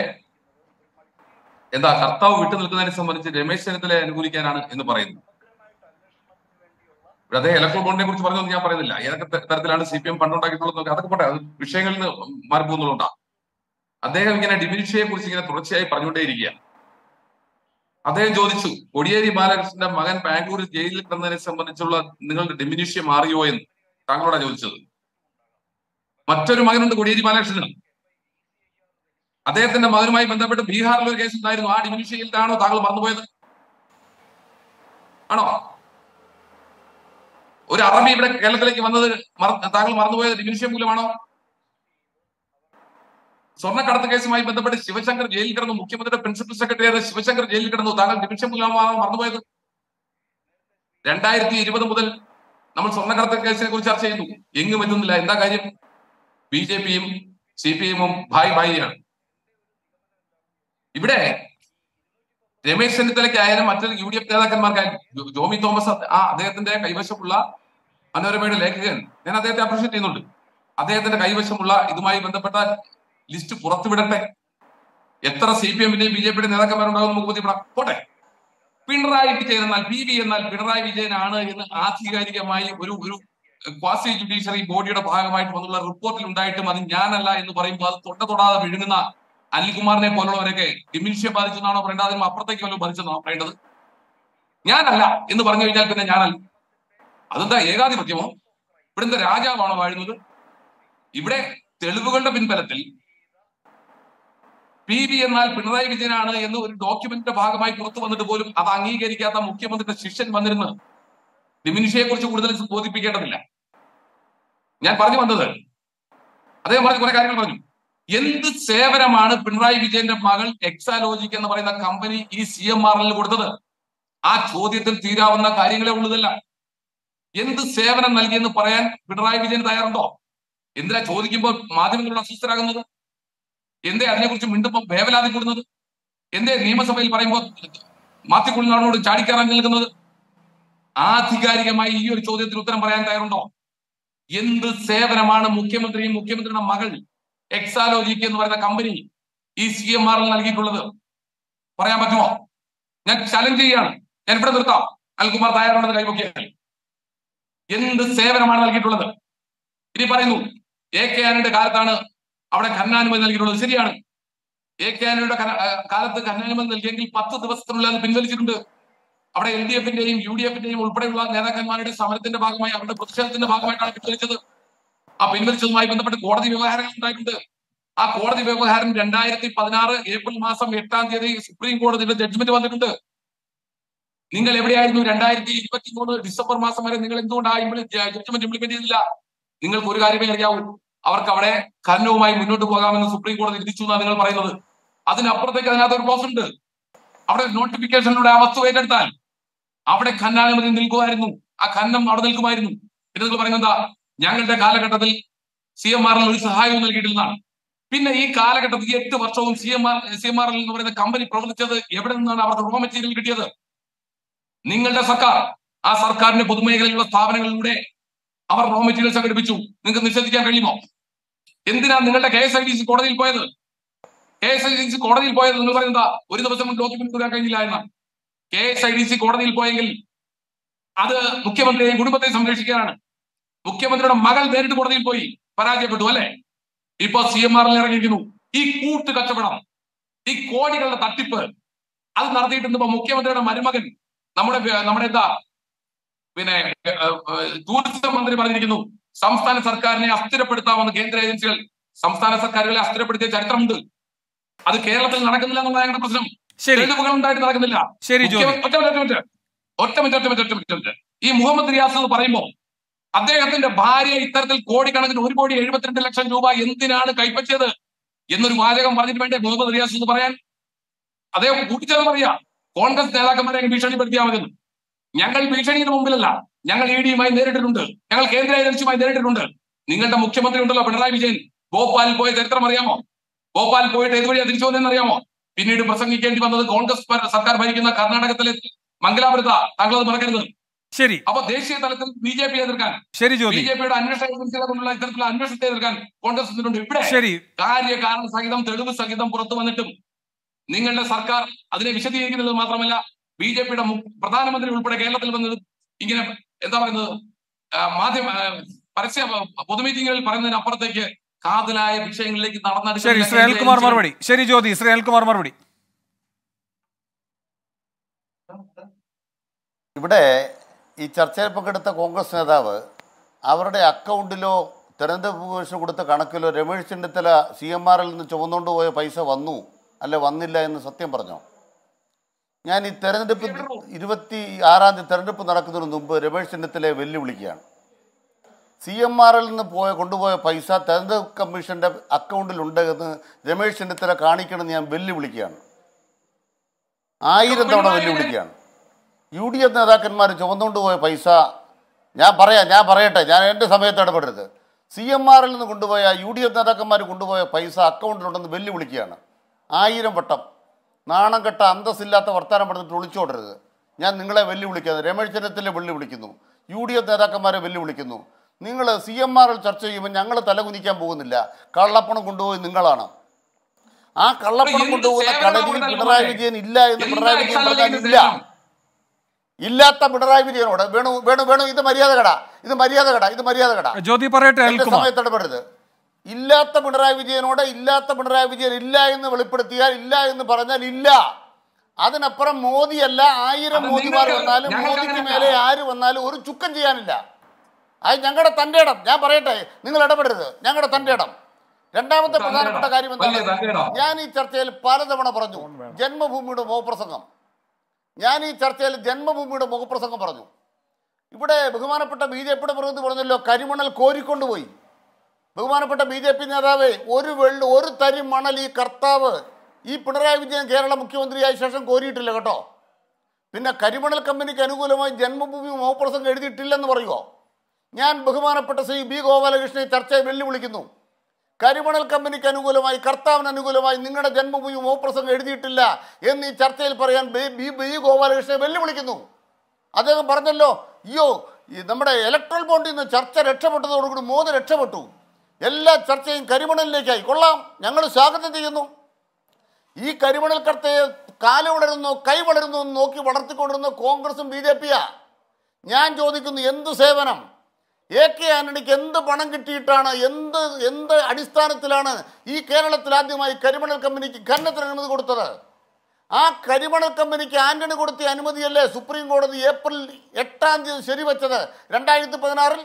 എന്താ കർത്താവ് വിട്ടു നിൽക്കുന്നതിനെ സംബന്ധിച്ച് രമേശ് ചെന്നിത്തലയെ അനുകൂലിക്കാനാണ് എന്ന് പറയുന്നത് അതെ ഇലക്ട്രൽ ബോണ്ടിനെ കുറിച്ച് പറഞ്ഞൊന്നും ഞാൻ പറയുന്നില്ല ഏതൊക്കെ തരത്തിലാണ് സി പി എം ഫണ്ടുണ്ടാക്കിയിട്ടുള്ളത് അതൊക്കെ പോട്ടെ അത് വിഷയങ്ങളിൽ നിന്ന് മാറിപ്പോകുന്നുണ്ടാ അദ്ദേഹം ഇങ്ങനെ ഡിമിനിഷയെ കുറിച്ച് ഇങ്ങനെ തുടർച്ചയായി പറഞ്ഞുകൊണ്ടേയിരിക്കുക അദ്ദേഹം ചോദിച്ചു കൊടിയേരി ബാലകൃഷ്ണന്റെ മകൻ ബാംഗ്ലൂർ ജയിലിൽ കിടന്നതിനെ സംബന്ധിച്ചുള്ള നിങ്ങളുടെ ഡിമിനിഷ്യ മാറിയോ എന്ന് താങ്കളോടാ ചോദിച്ചത് മറ്റൊരു മകനുണ്ട് കൊടിയേരി ബാലകൃഷ്ണൻ അദ്ദേഹത്തിന്റെ മകനുമായി ബന്ധപ്പെട്ട് ബീഹാറിൽ ഒരു കേസ് ഉണ്ടായിരുന്നു ആ ഡിമിനിഷ്യയിലാണോ താങ്കൾ മറന്നുപോയത് ആണോ ഒരു അറബി ഇവിടെ കേരളത്തിലേക്ക് വന്നത് താങ്കൾ മറന്നുപോയത് ഡിമിനിഷ്യം മൂലമാണോ സ്വർണ്ണക്കടത്ത് കേസുമായി ബന്ധപ്പെട്ട് ശിവശങ്കർ ജയിലിൽ കിടന്നു മുഖ്യമന്ത്രിയുടെ പ്രിൻസിപ്പൽ സെക്രട്ടറിയായ ശിവശങ്കർ ജയിലിൽ കിടന്നു താങ്കൾ ഡിമിഷ്യം മൂലമാണോ മറന്നുപോയത് രണ്ടായിരത്തി ഇരുപത് മുതൽ നമ്മൾ സ്വർണ്ണക്കടത്ത് കേസിനെ കുറിച്ച് ചർച്ച ചെയ്യുന്നു എങ്ങും എത്തുന്നില്ല എന്താ കാര്യം ബി ജെ പിയും സി പി എമ്മും ഭായ് ഭായിയാണ് ഇവിടെ രമേശ് ചെന്നിത്തലയ്ക്കായാലും മറ്റൊരു യു ഡി എഫ് നേതാക്കന്മാർക്കായാലും ജോമി തോമസ് ആ അദ്ദേഹത്തിന്റെ കൈവശമുള്ള മനോരമയുടെ ലേഖകൻ ഞാൻ അദ്ദേഹത്തെ അപ്രീഷിയേറ്റ് ചെയ്യുന്നുണ്ട് അദ്ദേഹത്തിന്റെ കൈവശമുള്ള ഇതുമായി ബന്ധപ്പെട്ട ലിസ്റ്റ് പുറത്തുവിടട്ടെ എത്ര സി പി എമ്മിന്റെയും ബി ജെ പിയുടെ നേതാക്കന്മാരുണ്ടാവും നമുക്ക് ബുദ്ധിപ്പെടാം പോട്ടെ പിണറായി വിജയൻ എന്നാൽ പി വി എന്നാൽ പിണറായി വിജയനാണ് എന്ന് ആധികാരികമായി ഒരു ഒരു ക്വാസി ജുഡീഷ്യറി ബോഡിയുടെ ഭാഗമായിട്ട് വന്നുള്ള റിപ്പോർട്ടിൽ ഉണ്ടായിട്ടും അത് ഞാനല്ല എന്ന് പറയുമ്പോൾ അത് തൊട്ട തൊടാതെ വിഴുങ്ങുന്ന അനിൽകുമാറിനെ പോലുള്ളവരൊക്കെ ഡിമിൻഷ്യ ബാധിച്ചെന്നാണോ പറയേണ്ടത് അതിന് അപ്പുറത്തേക്ക് വല്ലതും ബാധിച്ചെന്നാണോ പറയേണ്ടത് ഞാനല്ല എന്ന് പറഞ്ഞു കഴിഞ്ഞാൽ പിന്നെ ഞാനല്ല അതെന്താ ഏകാധിപത്യമോ ഇവിടുത്തെ രാജാവാണോ വാഴുന്നത് ഇവിടെ തെളിവുകളുടെ പിൻബലത്തിൽ പി ബി എന്നാൽ പിണറായി വിജയനാണ് എന്ന് ഒരു ഡോക്യുമെന്റിന്റെ ഭാഗമായി പുറത്തു വന്നിട്ട് പോലും അത് അംഗീകരിക്കാത്ത മുഖ്യമന്ത്രിയുടെ ശിഷ്യൻ വന്നിരുന്ന് ഡിമിനിഷയെ കുറിച്ച് കൂടുതൽ ബോധിപ്പിക്കേണ്ടതില്ല ഞാൻ പറഞ്ഞു വന്നത് അദ്ദേഹം പറഞ്ഞു കുറെ കാര്യങ്ങൾ പറഞ്ഞു എന്ത് സേവനമാണ് പിണറായി വിജയന്റെ മകൾ എക്സാലോജിക് എന്ന് പറയുന്ന കമ്പനി ഈ സി എം ആർ എല്ലിൽ കൊടുത്തത് ആ ചോദ്യത്തിൽ തീരാവുന്ന കാര്യങ്ങളെ ഉള്ളതല്ല എന്ത് സേവനം നൽകിയെന്ന് പറയാൻ പിണറായി വിജയൻ തയ്യാറുണ്ടോ എന്തിനാ ചോദിക്കുമ്പോൾ മാധ്യമങ്ങളോട് അസ്വസ്ഥരാകുന്നത് എന്തേ അതിനെക്കുറിച്ച് മിണ്ടുമ്പോൾ വേവലാതി കൂടുന്നത് എന്തേ നിയമസഭയിൽ പറയുമ്പോൾ മാത്തിക്കുള്ളിനോട് ചാടിക്കാറാൻ നിൽക്കുന്നത് ആധികാരികമായി ഈ ഒരു ചോദ്യത്തിന് ഉത്തരം പറയാൻ തയ്യാറുണ്ടോ എന്ത് സേവനമാണ് മുഖ്യമന്ത്രിയും മുഖ്യമന്ത്രിയുടെ മകൾ എക്സാലോജിക്ക് എന്ന് പറയുന്ന കമ്പനി ഈ സി എം ആറിൽ നൽകിയിട്ടുള്ളത് പറയാൻ പറ്റുമോ ഞാൻ ചലഞ്ച് ചെയ്യാണ് ഞാൻ ഇവിടെ നിർത്താം അൽകുമാർ തയ്യാറുണ്ടെന്ന് കൈവക്കിയാൽ എന്ത് സേവനമാണ് നൽകിയിട്ടുള്ളത് ഇനി പറയുന്നു എ കെ ആനയുടെ കാലത്താണ് അവിടെ ഖനനാനുമതി നൽകിയിട്ടുള്ളത് ശരിയാണ് എ കെ ആനയുടെ കാലത്ത് ഖനനാനുമതി നൽകിയെങ്കിൽ പത്ത് ദിവസത്തിനുള്ളിൽ അത് പിൻവലിച്ചിട്ടുണ്ട് അവിടെ എൽ ഡി എഫിന്റെയും യു ഡി എഫിന്റെയും ഉൾപ്പെടെയുള്ള നേതാക്കന്മാരുടെ സമരത്തിന്റെ ഭാഗമായി അവരുടെ പ്രതിഷേധത്തിന്റെ ഭാഗമായിട്ടാണ് പിൻവലിച്ചത് ആ പിൻവലിച്ചതുമായി ബന്ധപ്പെട്ട് കോടതി വ്യവഹാരങ്ങൾ ഉണ്ടായിട്ടുണ്ട് ആ കോടതി വ്യവഹാരം രണ്ടായിരത്തി പതിനാറ് ഏപ്രിൽ മാസം എട്ടാം തീയതി സുപ്രീം കോടതിയുടെ ജഡ്ജ്മെന്റ് വന്നിട്ടുണ്ട് നിങ്ങൾ എവിടെയായിരുന്നു രണ്ടായിരത്തി ഇരുപത്തി മൂന്ന് ഡിസംബർ മാസം വരെ നിങ്ങൾ എന്തുകൊണ്ട് ആ ജഡ്ജ്മെന്റ് ഇംപ്ലിമെന്റ് ചെയ്തില്ല നിങ്ങൾക്ക് ഒരു കാര്യമേ അറിയാവൂ അവർക്ക് അവിടെ ഖനനവുമായി മുന്നോട്ട് പോകാമെന്ന് സുപ്രീം കോടതി വിധിച്ചു എന്നാണ് നിങ്ങൾ പറയുന്നത് അതിനപ്പുറത്തേക്ക് അതിനകത്ത് ഒരു ക്ലോസ് ഉണ്ട് അവിടെ നോട്ടിഫിക്കേഷനിലൂടെ ആ വസ്തു ഏറ്റെടുത്താൽ അവിടെ ഖനനാനുമതി നിൽക്കുമായിരുന്നു ആ ഖനനം അവിടെ നിൽക്കുമായിരുന്നു പിന്നെ നിങ്ങൾ പറയുന്നത് എന്താ ഞങ്ങളുടെ കാലഘട്ടത്തിൽ സി എം ആറിൽ ഒരു സഹായവും നൽകിയിട്ടുള്ളതാണ് പിന്നെ ഈ കാലഘട്ടത്തിൽ എട്ട് വർഷവും C M R C M ആറിൽ എന്ന് പറയുന്ന കമ്പനി പ്രവർത്തിച്ചത് എവിടെ നിന്നാണ് അവർക്ക് റോ മെറ്റീരിയൽ കിട്ടിയത് നിങ്ങളുടെ സർക്കാർ ആ സർക്കാരിന്റെ പൊതുമേഖലയിലുള്ള സ്ഥാപനങ്ങളിലൂടെ അവർ റോ മെറ്റീരിയൽ സംഘടിപ്പിച്ചു നിങ്ങൾക്ക് നിഷേധിക്കാൻ കഴിയുമോ എന്തിനാ നിങ്ങളുടെ K S I D C കോടതിയിൽ പോയത് K S I D C കോടതിയിൽ പോയത് നിങ്ങൾ പറയുന്നത് ഒരു ദിവസം ഡോക്യുമെന്റ് തരാൻ കഴിഞ്ഞില്ല എന്നാണ് K S I D C കോടതിയിൽ പോയെങ്കിൽ അത് മുഖ്യമന്ത്രിയെയും കുടുംബത്തെയും സംരക്ഷിക്കാനാണ് മുഖ്യമന്ത്രിയുടെ മകൾ നേരിട്ട് കോടതിയിൽ പോയി പരാജയപ്പെട്ടു അല്ലെ ഇപ്പൊ സി എം ആറിൽ ഇറങ്ങിയിരിക്കുന്നു ഈ കൂട്ട് കച്ചവടം ഈ കോടികളുടെ തട്ടിപ്പ് അത് നടത്തിയിട്ടുണ്ട് ഇപ്പൊ മുഖ്യമന്ത്രിയുടെ മരുമകൻ നമ്മുടെ നമ്മുടെ എന്താ പിന്നെ ടൂറിസം മന്ത്രി പറഞ്ഞിരിക്കുന്നു സംസ്ഥാന സർക്കാരിനെ അസ്ഥിരപ്പെടുത്താമെന്ന് കേന്ദ്ര ഏജൻസികൾ സംസ്ഥാന സർക്കാരുകളെ അസ്ഥിരപ്പെടുത്തിയ ചരിത്രമുണ്ട് അത് കേരളത്തിൽ നടക്കുന്നില്ല എന്നുള്ളതാണ് പ്രശ്നം തെളിവുകൾ ഉണ്ടായിട്ട് നടക്കുന്നില്ല ഒറ്റ മിനിറ്റ് ഒറ്റ മിനിറ്റ് ഒറ്റ മിനിറ്റ് ഒറ്റ മിനിറ്റ് ഈ മുഹമ്മദ് റിയാസ് എന്ന് പറയുമ്പോൾ അദ്ദേഹത്തിന്റെ ഭാര്യ ഇത്തരത്തിൽ കോടിക്കണക്കിന് ഒരു കോടി എഴുപത്തിരണ്ട് ലക്ഷം രൂപ എന്തിനാണ് കൈപ്പറ്റിയത് എന്നൊരു വാചകം പറഞ്ഞിട്ട് വേണ്ടേ മുഹമ്മദ് റിയാസ് എന്ന് പറയാൻ അദ്ദേഹം കൂട്ടിച്ചേർന്ന് പറയാ കോൺഗ്രസ് നേതാക്കന്മാരെ ഭീഷണിപ്പെടുത്തിയാൽ മതി ഞങ്ങൾ ഭീഷണിയുടെ മുമ്പിലല്ല ഞങ്ങൾ ഇ ഡിയുമായി നേരിട്ടിട്ടുണ്ട് ഞങ്ങൾ കേന്ദ്ര ഏജൻസിയുമായി നേരിട്ടിട്ടുണ്ട് നിങ്ങളുടെ മുഖ്യമന്ത്രി ഉണ്ടല്ലോ പിണറായി വിജയൻ ഭോപ്പാലിൽ പോയ ചരിത്രം അറിയാമോ ഭോപ്പാലിൽ പോയിട്ട് ഏതുവഴിയാ അതിരിച്ചു വന്നതെന്ന് അറിയാമോ പിന്നീട് പ്രസംഗിക്കേണ്ടി വന്നത് കോൺഗ്രസ് സർക്കാർ ഭരിക്കുന്ന കർണാടകത്തിലെ മംഗലാപുരത്ത താങ്കൾ അത് മറക്കരുത് ശരി അപ്പൊ ദേശീയ തലത്തിൽ ബി ജെ പി എതിർക്കാൻ ശരി ബി ജെ പിയുടെ അന്വേഷണ ഏജൻസികളെ കൊണ്ടുള്ള ഇത്തരത്തിലുള്ള അന്വേഷണത്തെ എതിർക്കാൻ കോൺഗ്രസ് ഇവിടെ ശരി കാര്യകാരണ സഹിതം തെളിവ് സഹിതം പുറത്തു വന്നിട്ടും നിങ്ങളുടെ സർക്കാർ അതിനെ വിശദീകരിക്കുന്നത് മാത്രമല്ല ബി ജെ പിയുടെ പ്രധാനമന്ത്രി ഉൾപ്പെടെ കേരളത്തിൽ വന്നത് ഇങ്ങനെ എന്താ പറയുന്നത് മാധ്യമ പരസ്യ പൊതുമീറ്റിങ്ങുകളിൽ പറയുന്നതിന് അപ്പുറത്തേക്ക് കാതലായ വിഷയങ്ങളിലേക്ക് നടന്ന ശരി ശ്രീകുമാർ മറുപടി ശരി ജ്യോതി ശ്രീകുമാർ മറുപടി ഇവിടെ ഈ ചർച്ചയിൽ പങ്കെടുത്ത കോൺഗ്രസ് നേതാവ് അവരുടെ അക്കൗണ്ടിലോ കമ്മീഷൻ കൊടുത്ത കണക്കിലോ രമേശ് ചെന്നിത്തല സി എം ആറിൽ നിന്ന് ചുമന്നുകൊണ്ട് പോയ പൈസ വന്നു അല്ലെ വന്നില്ല എന്ന് സത്യം പറഞ്ഞോ ഞാൻ ഈ തെരഞ്ഞെടുപ്പ് ഇരുപത്തി ആറാം തീയതി തെരഞ്ഞെടുപ്പ് നടക്കുന്നതിന് മുമ്പ് രമേശ് ചെന്നിത്തലയെ വെല്ലുവിളിക്കുകയാണ് സി എം ആറിൽ നിന്ന് പോയ കൊണ്ടുപോയ പൈസ തെരഞ്ഞെടുപ്പ് കമ്മീഷൻ്റെ അക്കൗണ്ടിലുണ്ട് എന്ന് രമേശ് ചെന്നിത്തല കാണിക്കണമെന്ന് ഞാൻ വെല്ലുവിളിക്കുകയാണ് ആയിരം തവണ വെല്ലുവിളിക്കുകയാണ് യു ഡി എഫ് നേതാക്കന്മാർ ചുമന്നുകൊണ്ട് പോയ പൈസ ഞാൻ പറയാം ഞാൻ പറയട്ടെ ഞാൻ എൻ്റെ സമയത്ത് ഇടപെടരുത് സി എം ആറിൽ നിന്ന് കൊണ്ടുപോയ യു ഡി എഫ് നേതാക്കന്മാർ കൊണ്ടുപോയ പൈസ അക്കൗണ്ടിലുണ്ടെന്ന് വെല്ലുവിളിക്കുകയാണ് ആയിരം വട്ടം നാണം കെട്ട അന്തസ്സില്ലാത്ത വർത്തമാനം പറഞ്ഞിട്ട് ഒളിച്ചോടരുത് ഞാൻ നിങ്ങളെ വെല്ലുവിളിക്കുന്നത് രമേശ് ചെന്നിത്തലെ വെല്ലുവിളിക്കുന്നു യു ഡി എഫ് നേതാക്കന്മാരെ വെല്ലുവിളിക്കുന്നു നിങ്ങൾ സി എം ആറിൽ ചർച്ച ചെയ്യുമ്പോൾ ഞങ്ങൾ തലകുനിക്കാൻ പോകുന്നില്ല കള്ളപ്പണം കൊണ്ടുപോയി നിങ്ങളാണ് ആ കള്ളപ്പണം കൊണ്ടുപോകുന്ന കടലിൽ പിണറായി വിജയൻ ഇല്ല എന്ന് പിണറായി വിജയൻ പറഞ്ഞാൽ ഇല്ലാത്ത പിണറായി വിജയനോട് വേണു വേണു വേണു ഇത് മര്യാദ കട ഇത് മര്യാദ കട ഇത് മര്യാദ കട ജ്യോതി പറയട്ടെ സമയത്ത് ഇടപെടരുത് ഇല്ലാത്ത പിണറായി വിജയനോട് ഇല്ലാത്ത പിണറായി വിജയൻ ഇല്ല എന്ന് വെളിപ്പെടുത്തിയാൽ ഇല്ല എന്ന് പറഞ്ഞാൽ ഇല്ല അതിനപ്പുറം മോദിയല്ല ആയിരം മോദിമാർ വന്നാലും മോദിക്ക് മേലെ ആര് വന്നാലും ഒരു ചുക്കം ചെയ്യാനില്ല അത് ഞങ്ങളുടെ തൻ്റെ ഇടം ഞാൻ പറയട്ടെ നിങ്ങൾ ഇടപെടരുത് ഞങ്ങളുടെ തൻ്റെ ഇടം രണ്ടാമത്തെ പ്രധാനപ്പെട്ട കാര്യം എന്താണ് ഞാൻ ഈ ചർച്ചയിൽ പലതവണ പറഞ്ഞു ജന്മഭൂമിയുടെ മോപ്രസംഗം ഞാൻ ഈ ചർച്ചയിൽ ജന്മഭൂമിയുടെ മുഖപ്രസംഗം പറഞ്ഞു ഇവിടെ ബഹുമാനപ്പെട്ട ബി ജെ പിയുടെ പ്രതിനിധി പറഞ്ഞല്ലോ കരിമണൽ കോരിക്കൊണ്ടുപോയി ബഹുമാനപ്പെട്ട ബി ജെ പി നേതാവ് ഒരു വെള്ളി ഒരു തരി മണൽ ഈ കർത്താവ് ഈ പിണറായി വിജയൻ കേരള മുഖ്യമന്ത്രിയായ ശേഷം കോരിയിട്ടില്ല കേട്ടോ പിന്നെ കരിമണൽ കമ്പനിക്ക് അനുകൂലമായി ജന്മഭൂമി മോഹപ്രസംഗം എഴുതിയിട്ടില്ലെന്ന് പറയുമോ ഞാൻ ബഹുമാനപ്പെട്ട ശ്രീ ബി ഗോപാലകൃഷ്ണനെ ചർച്ചയെ വെല്ലുവിളിക്കുന്നു കരിമണൽ കമ്പനിക്ക് അനുകൂലമായി കർത്താവിന് അനുകൂലമായി നിങ്ങളുടെ ജന്മഭൂമി മോപ്രസംഗം എഴുതിയിട്ടില്ല എന്ന് ഈ ചർച്ചയിൽ പറയാൻ ബി ബി ഗോപാലകൃഷ്ണനെ വെല്ലുവിളിക്കുന്നു അദ്ദേഹം പറഞ്ഞല്ലോ അയ്യോ നമ്മുടെ ഇലക്ട്രൽ ബോണ്ടിൽ നിന്ന് ചർച്ച രക്ഷപ്പെട്ടതോടുകൂടി മോദി രക്ഷപ്പെട്ടു എല്ലാ ചർച്ചയും കരിമണലിലേക്കായി കൊള്ളാം ഞങ്ങൾ സ്വാഗതം ചെയ്യുന്നു ഈ കരിമണൽ കർത്തയെ കാല് വളരുന്നു കൈ വളരുന്നു എന്ന് നോക്കി വളർത്തിക്കൊണ്ടിരുന്ന കോൺഗ്രസും ബി ഞാൻ ചോദിക്കുന്നു എന്ത് സേവനം എ കെ ആന്റണിക്ക് എന്ത് പണം കിട്ടിയിട്ടാണ് എന്ത് എന്ത് അടിസ്ഥാനത്തിലാണ് ഈ കേരളത്തിൽ ആദ്യമായി കരിമണൽ കമ്പനിക്ക് ഖനനത്തിന് അനുമതി കൊടുത്തത് ആ കരിമണൽ കമ്പനിക്ക് ആന്റണി കൊടുത്ത അനുമതിയല്ലേ സുപ്രീം കോടതി ഏപ്രിൽ എട്ടാം തീയതി ശരിവച്ചത് രണ്ടായിരത്തി പതിനാറിൽ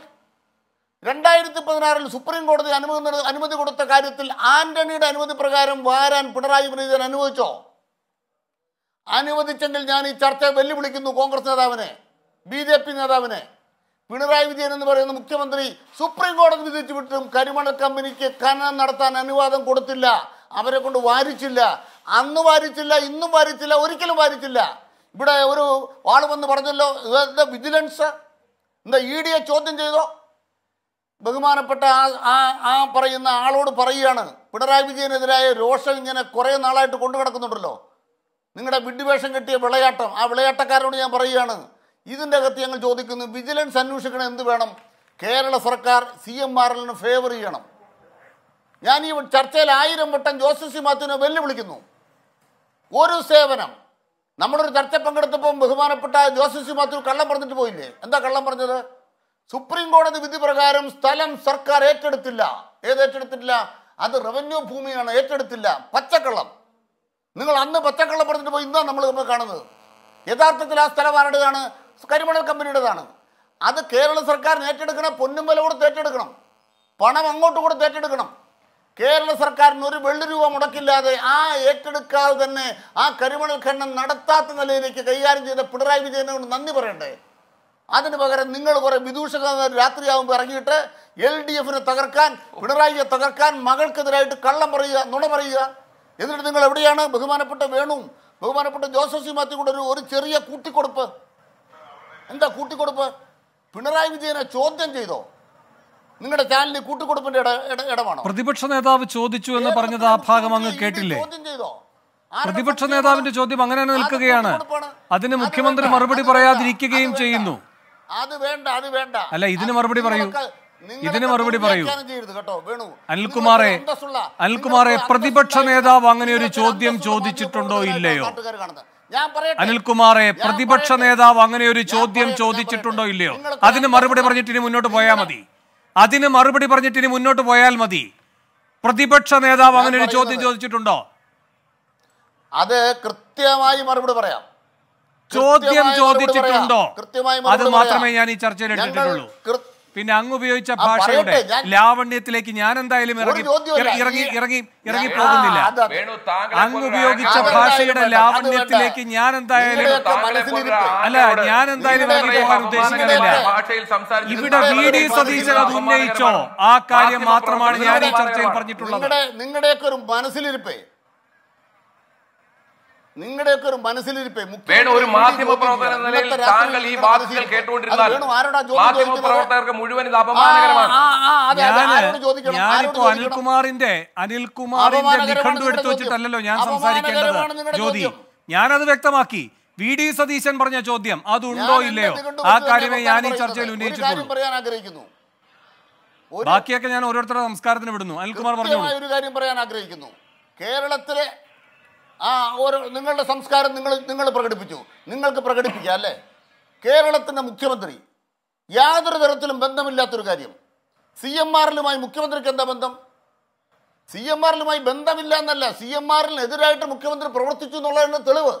രണ്ടായിരത്തി പതിനാറിൽ സുപ്രീം കോടതി അനുമതി അനുമതി കൊടുത്ത കാര്യത്തിൽ ആന്റണിയുടെ അനുമതി പ്രകാരം വാരാൻ പിണറായി വിജയൻ അനുവദിച്ചോ അനുവദിച്ചെങ്കിൽ ഞാൻ ഈ ചർച്ച വെല്ലുവിളിക്കുന്നു കോൺഗ്രസ് നേതാവിനെ ബി നേതാവിനെ പിണറായി വിജയൻ എന്ന് പറയുന്ന മുഖ്യമന്ത്രി സുപ്രീം കോടതി വിധിച്ചു വിട്ടും കരിമണൽ കമ്പനിക്ക് ഖനനം നടത്താൻ അനുവാദം കൊടുത്തില്ല അവരെ കൊണ്ട് വാരിച്ചില്ല അന്ന് വാരിച്ചില്ല ഇന്നും വാരിച്ചില്ല ഒരിക്കലും വാരിച്ചില്ല ഇവിടെ ഒരു ആൾ വന്ന് പറഞ്ഞല്ലോ എന്താ വിജിലൻസ് എന്താ ഇ ഡിയെ ചോദ്യം ചെയ്തോ ബഹുമാനപ്പെട്ട ആ ആ പറയുന്ന ആളോട് പറയുകയാണ് പിണറായി വിജയനെതിരായ രോഷം ഇങ്ങനെ കുറേ നാളായിട്ട് കൊണ്ടു കിടക്കുന്നുണ്ടല്ലോ നിങ്ങളുടെ വിഡ്ഢിവേഷം കെട്ടിയ വിളയാട്ടം ആ വിളയാട്ടക്കാരോട് ഞാൻ പറയുകയാണ് ഇതിൻ്റെ അകത്ത് ഞങ്ങൾ ചോദിക്കുന്നു വിജിലൻസ് അന്വേഷിക്കണം എന്ത് വേണം കേരള സർക്കാർ സി എം ആർ എല്ലിന് ഫേവർ ചെയ്യണം ഞാൻ ഈ ചർച്ചയിൽ ആയിരം വട്ടം ജോസഫ് സി മാത്യുവിനെ വെല്ലുവിളിക്കുന്നു ഒരു സേവനം നമ്മളൊരു ചർച്ച പങ്കെടുത്തപ്പം ബഹുമാനപ്പെട്ട ജോസഫ് സി മാത്യു കള്ളം പറഞ്ഞിട്ട് പോയില്ലേ എന്താ കള്ളം പറഞ്ഞത് സുപ്രീം കോടതി വിധി പ്രകാരം സ്ഥലം സർക്കാർ ഏറ്റെടുത്തില്ല ഏത് ഏറ്റെടുത്തിട്ടില്ല അത് റവന്യൂ ഭൂമിയാണ് ഏറ്റെടുത്തില്ല പച്ചക്കള്ളം നിങ്ങൾ അന്ന് പച്ചക്കള്ളം പറഞ്ഞിട്ട് പോയി ഇന്നാണ് നമ്മൾ കാണുന്നത് യഥാർത്ഥത്തിൽ ആ സ്ഥലം ആരുടേതാണ് കരിമണൽ കമ്പനിയുടേതാണ് അത് കേരള സർക്കാർ ഏറ്റെടുക്കണം പൊന്നും വില കൊടുത്ത് ഏറ്റെടുക്കണം പണം അങ്ങോട്ട് കൊടുത്ത് ഏറ്റെടുക്കണം കേരള സർക്കാരിന് ഒരു വെള്ളി രൂപ മുടക്കില്ലാതെ ആ ഏറ്റെടുക്കാതെ തന്നെ ആ കരിമണൽ ഖണ്ണം നടത്താത്ത നിലയിലേക്ക് കൈകാര്യം ചെയ്ത പിണറായി വിജയനോട് നന്ദി പറയണ്ടേ അതിന് പകരം നിങ്ങൾ കുറെ വിദൂഷക രാത്രിയാകുമ്പോൾ ഇറങ്ങിയിട്ട് എൽ ഡി എഫിനെ തകർക്കാൻ പിണറായിയെ തകർക്കാൻ മകൾക്കെതിരായിട്ട് കള്ളം പറയുക നുണ പറയുക എന്നിട്ട് നിങ്ങൾ എവിടെയാണ് ബഹുമാനപ്പെട്ട വേണു ബഹുമാനപ്പെട്ട ജോസഫ് സി മാത്യു കൂടെ ഒരു ചെറിയ കൂട്ടിക്കൊടുപ്പ് എന്താ കൂട്ടിക്കൊടുപ്പ് പിണറായി വിജയനെ ചോദ്യം ചെയ്തോ നിങ്ങളുടെ ചാനലിൽ കൂട്ടിക്കൊടുപ്പിന്റെ ഇടമാണോ പ്രതിപക്ഷ നേതാവ് ചോദിച്ചു എന്ന് പറഞ്ഞത് ആ ഭാഗം അങ്ങ് കേട്ടില്ലേ പ്രതിപക്ഷ നേതാവിന്റെ ചോദ്യം അങ്ങനെ നിൽക്കുകയാണ് അതിന് മുഖ്യമന്ത്രി മറുപടി പറയാതിരിക്കുകയും ചെയ്യുന്നു അത് വേണ്ട അത് വേണ്ട അല്ല ഇതിന് മറുപടി പറയൂ ഇതിന് മറുപടി പറയൂ അനിൽകുമാറെ അനിൽകുമാറെ പ്രതിപക്ഷ നേതാവ് അങ്ങനെ ഒരു ചോദ്യം ചോദിച്ചിട്ടുണ്ടോ ഇല്ലയോ അനിൽകുമാറെ പ്രതിപക്ഷ നേതാവ് അങ്ങനെ ഒരു ചോദ്യം ചോദിച്ചിട്ടുണ്ടോ ഇല്ലയോ അതിന് മറുപടി പറഞ്ഞിട്ട് ഇനി മുന്നോട്ട് പോയാൽ മതി അതിന് മറുപടി പറഞ്ഞിട്ട് ഇനി മുന്നോട്ട് പോയാൽ മതി പ്രതിപക്ഷ നേതാവ് അങ്ങനെ ഒരു ചോദ്യം ചോദിച്ചിട്ടുണ്ടോ അത് കൃത്യമായി മറുപടി പറയാം ചോദ്യം ചോദിച്ചിട്ടുണ്ടോ അത് മാത്രമേ ഞാൻ ഈ ചർച്ചയിൽ എടുത്തിട്ടുള്ളൂ പിന്നെ അങ്ങ് ഉപയോഗിച്ച ഭാഷയുടെ ലാവണ്യത്തിലേക്ക് ഞാൻ എന്തായാലും ഇറങ്ങി ഇറങ്ങി ഇറങ്ങി ഇറങ്ങി പോകുന്നില്ല അങ്ങ് ഉപയോഗിച്ച ഭാഷയുടെ ലാവണ്യത്തിലേക്ക് ഞാൻ എന്തായാലും അല്ല ഞാൻ എന്തായാലും ഇറങ്ങി പോകാൻ ഉദ്ദേശിക്കുന്നില്ല ഇവിടെ വി ഡി സതീശൻ അത് ഉന്നയിച്ചോ ആ കാര്യം മാത്രമാണ് ഞാൻ ഈ ചർച്ചയിൽ പറഞ്ഞിട്ടുള്ളത് നിങ്ങളുടെയൊക്കെ ഒരു മനസ്സിലിരിപ്പേ നിങ്ങളുടെയൊക്കെ ഒരു മനസ്സിലിരിപ്പേ വേണം ഒരു മാധ്യമ പ്രവർത്തന നിലയിൽ താങ്കൾ ഈ വാദത്തിൽ കേട്ടുകൊണ്ടിരുന്നാൽ മാധ്യമ പ്രവർത്തകർക്ക് മുഴുവൻ ഇത് അപമാനകരമാണ് ഞാനിപ്പോ അനിൽകുമാറിന്റെ അനിൽകുമാറിന്റെ നിഘണ്ടു എടുത്തു വെച്ചിട്ടല്ലല്ലോ ഞാൻ സംസാരിക്കേണ്ടത് ജ്യോതി ഞാനത് വ്യക്തമാക്കി വി ഡി സതീശൻ പറഞ്ഞ ചോദ്യം അതുണ്ടോ ഇല്ലയോ ആ കാര്യമേ ഞാൻ ഈ ചർച്ചയിൽ ഉന്നയിച്ചിട്ടുള്ളൂ ബാക്കിയൊക്കെ ഞാൻ ഓരോരുത്തരുടെ സംസ്കാരത്തിന് വിടുന്നു അനിൽകുമാർ പറഞ്ഞു ഒരു കാര്യം പറയാൻ ആഗ്രഹിക്കുന്നു കേരളത്തിലെ ആ ഓരോ നിങ്ങളുടെ സംസ്കാരം നിങ്ങൾ നിങ്ങൾ പ്രകടിപ്പിച്ചു നിങ്ങൾക്ക് പ്രകടിപ്പിക്കുക അല്ലേ കേരളത്തിൻ്റെ മുഖ്യമന്ത്രി യാതൊരു തരത്തിലും ബന്ധമില്ലാത്തൊരു കാര്യം സി എം ആറിലുമായി മുഖ്യമന്ത്രിക്ക് എന്താ ബന്ധം സി എം ആറിലുമായി ബന്ധമില്ല എന്നല്ല സി എം ആറിനെതിരായിട്ട് മുഖ്യമന്ത്രി പ്രവർത്തിച്ചു എന്നുള്ളതിന് തെളിവ്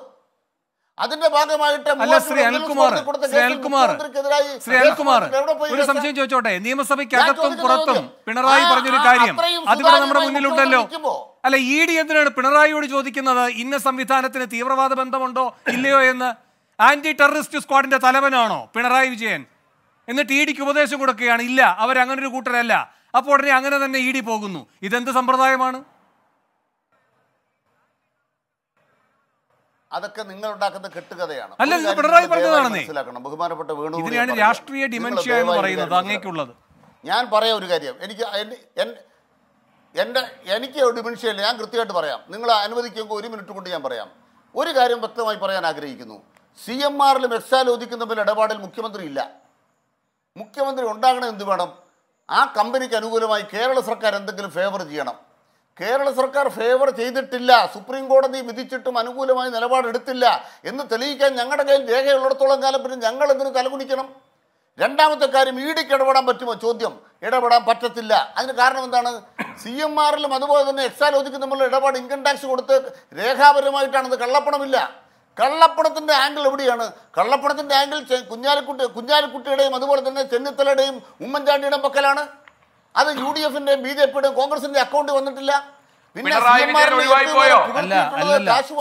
അതിന്റെ ഭാഗമായിട്ട് അല്ല ശ്രീ അനിൽകുമാർ ശ്രീ അനിൽകുമാർ ശ്രീ അനിൽകുമാർ ഒരു സംശയം ചോദിച്ചോട്ടെ നിയമസഭയ്ക്കകത്തും പുറത്തും പിണറായി പറഞ്ഞൊരു കാര്യം അതിവിടെ നമ്മുടെ മുന്നിലുണ്ടല്ലോ അല്ല ഇ ഡി എന്തിനാണ് പിണറായിയോട് ചോദിക്കുന്നത് ഇന്ന സംവിധാനത്തിന് തീവ്രവാദ ബന്ധമുണ്ടോ ഇല്ലയോ എന്ന് ആന്റി ടെററിസ്റ്റ് സ്ക്വാഡിന്റെ തലവനാണോ പിണറായി വിജയൻ എന്നിട്ട് ഇ ഡിക്ക് ഉപദേശം കൊടുക്കുകയാണ് ഇല്ല അവരങ്ങനൊരു കൂട്ടരല്ല അപ്പോൾ ഉടനെ അങ്ങനെ തന്നെ ഇ ഡി പോകുന്നു ഇതെന്ത് സമ്പ്രദായമാണ് അതൊക്കെ നിങ്ങൾ ഉണ്ടാക്കുന്ന കെട്ടുകഥയാണ് അല്ല പിണറായി പറഞ്ഞതാണെന്നേ മനസ്സിലാക്കണം ബഹുമാനപ്പെട്ട വേണു ഇതിനെയാണ് രാഷ്ട്രീയ ഡിമെൻഷ്യ എന്ന് പറയുന്നത് അങ്ങേക്കുള്ളത് ഞാൻ പറയാം ഒരു കാര്യം എനിക്ക് എന്റെ എനിക്ക് ഡിമെൻഷ്യയില്ല ഞാൻ കൃത്യമായിട്ട് പറയാം നിങ്ങൾ അനുവദിക്കുമ്പോൾ ഒരു മിനിറ്റ് കൊണ്ട് ഞാൻ പറയാം ഒരു കാര്യം വ്യക്തമായി പറയാൻ ആഗ്രഹിക്കുന്നു സി എം ആറിലും എക്സാലോജിക്കും പോലെ ഇടപാടിൽ മുഖ്യമന്ത്രി ഇല്ല മുഖ്യമന്ത്രി ഉണ്ടാകണം എന്ത് വേണം ആ കമ്പനിക്ക് അനുകൂലമായി കേരള സർക്കാർ എന്തെങ്കിലും ഫേവർ ചെയ്യണം കേരള സർക്കാർ ഫേവർ ചെയ്തിട്ടില്ല സുപ്രീം കോടതി വിധിച്ചിട്ടും അനുകൂലമായി നിലപാടെടുത്തില്ല എന്ന് തെളിയിക്കാൻ ഞങ്ങളുടെ കയ്യിൽ രേഖയുള്ളിടത്തോളം കാലം പിന്നെ ഞങ്ങൾ എന്തിന് തലകുടിക്കണം രണ്ടാമത്തെ കാര്യം ഇടിക്ക് ഇടപെടാൻ പറ്റുമോ ചോദ്യം ഇടപെടാൻ പറ്റത്തില്ല അതിന് കാരണം എന്താണ് സി എം ആറിലും അതുപോലെ തന്നെ എക്സാലോജിക്കും തമ്മിലുള്ള ഇടപാട് ഇൻകം ടാക്സ് കൊടുത്ത് രേഖാപരമായിട്ടാണത് കള്ളപ്പണമില്ല കള്ളപ്പണത്തിൻ്റെ ആംഗിൾ എവിടെയാണ് കള്ളപ്പണത്തിൻ്റെ ആംഗിൾ കുഞ്ഞാലിക്കുട്ടി കുഞ്ഞാലിക്കുട്ടിയുടെയും അതുപോലെ തന്നെ ചെന്നിത്തലയുടെയും ഉമ്മൻചാണ്ടിയുടെയും പക്കലാണ് അത് യു ഡി എഫിന്റെ ബി ജെ പിയുടെയും കോൺഗ്രസിന്റെ അക്കൗണ്ട് വന്നിട്ടില്ല അല്ല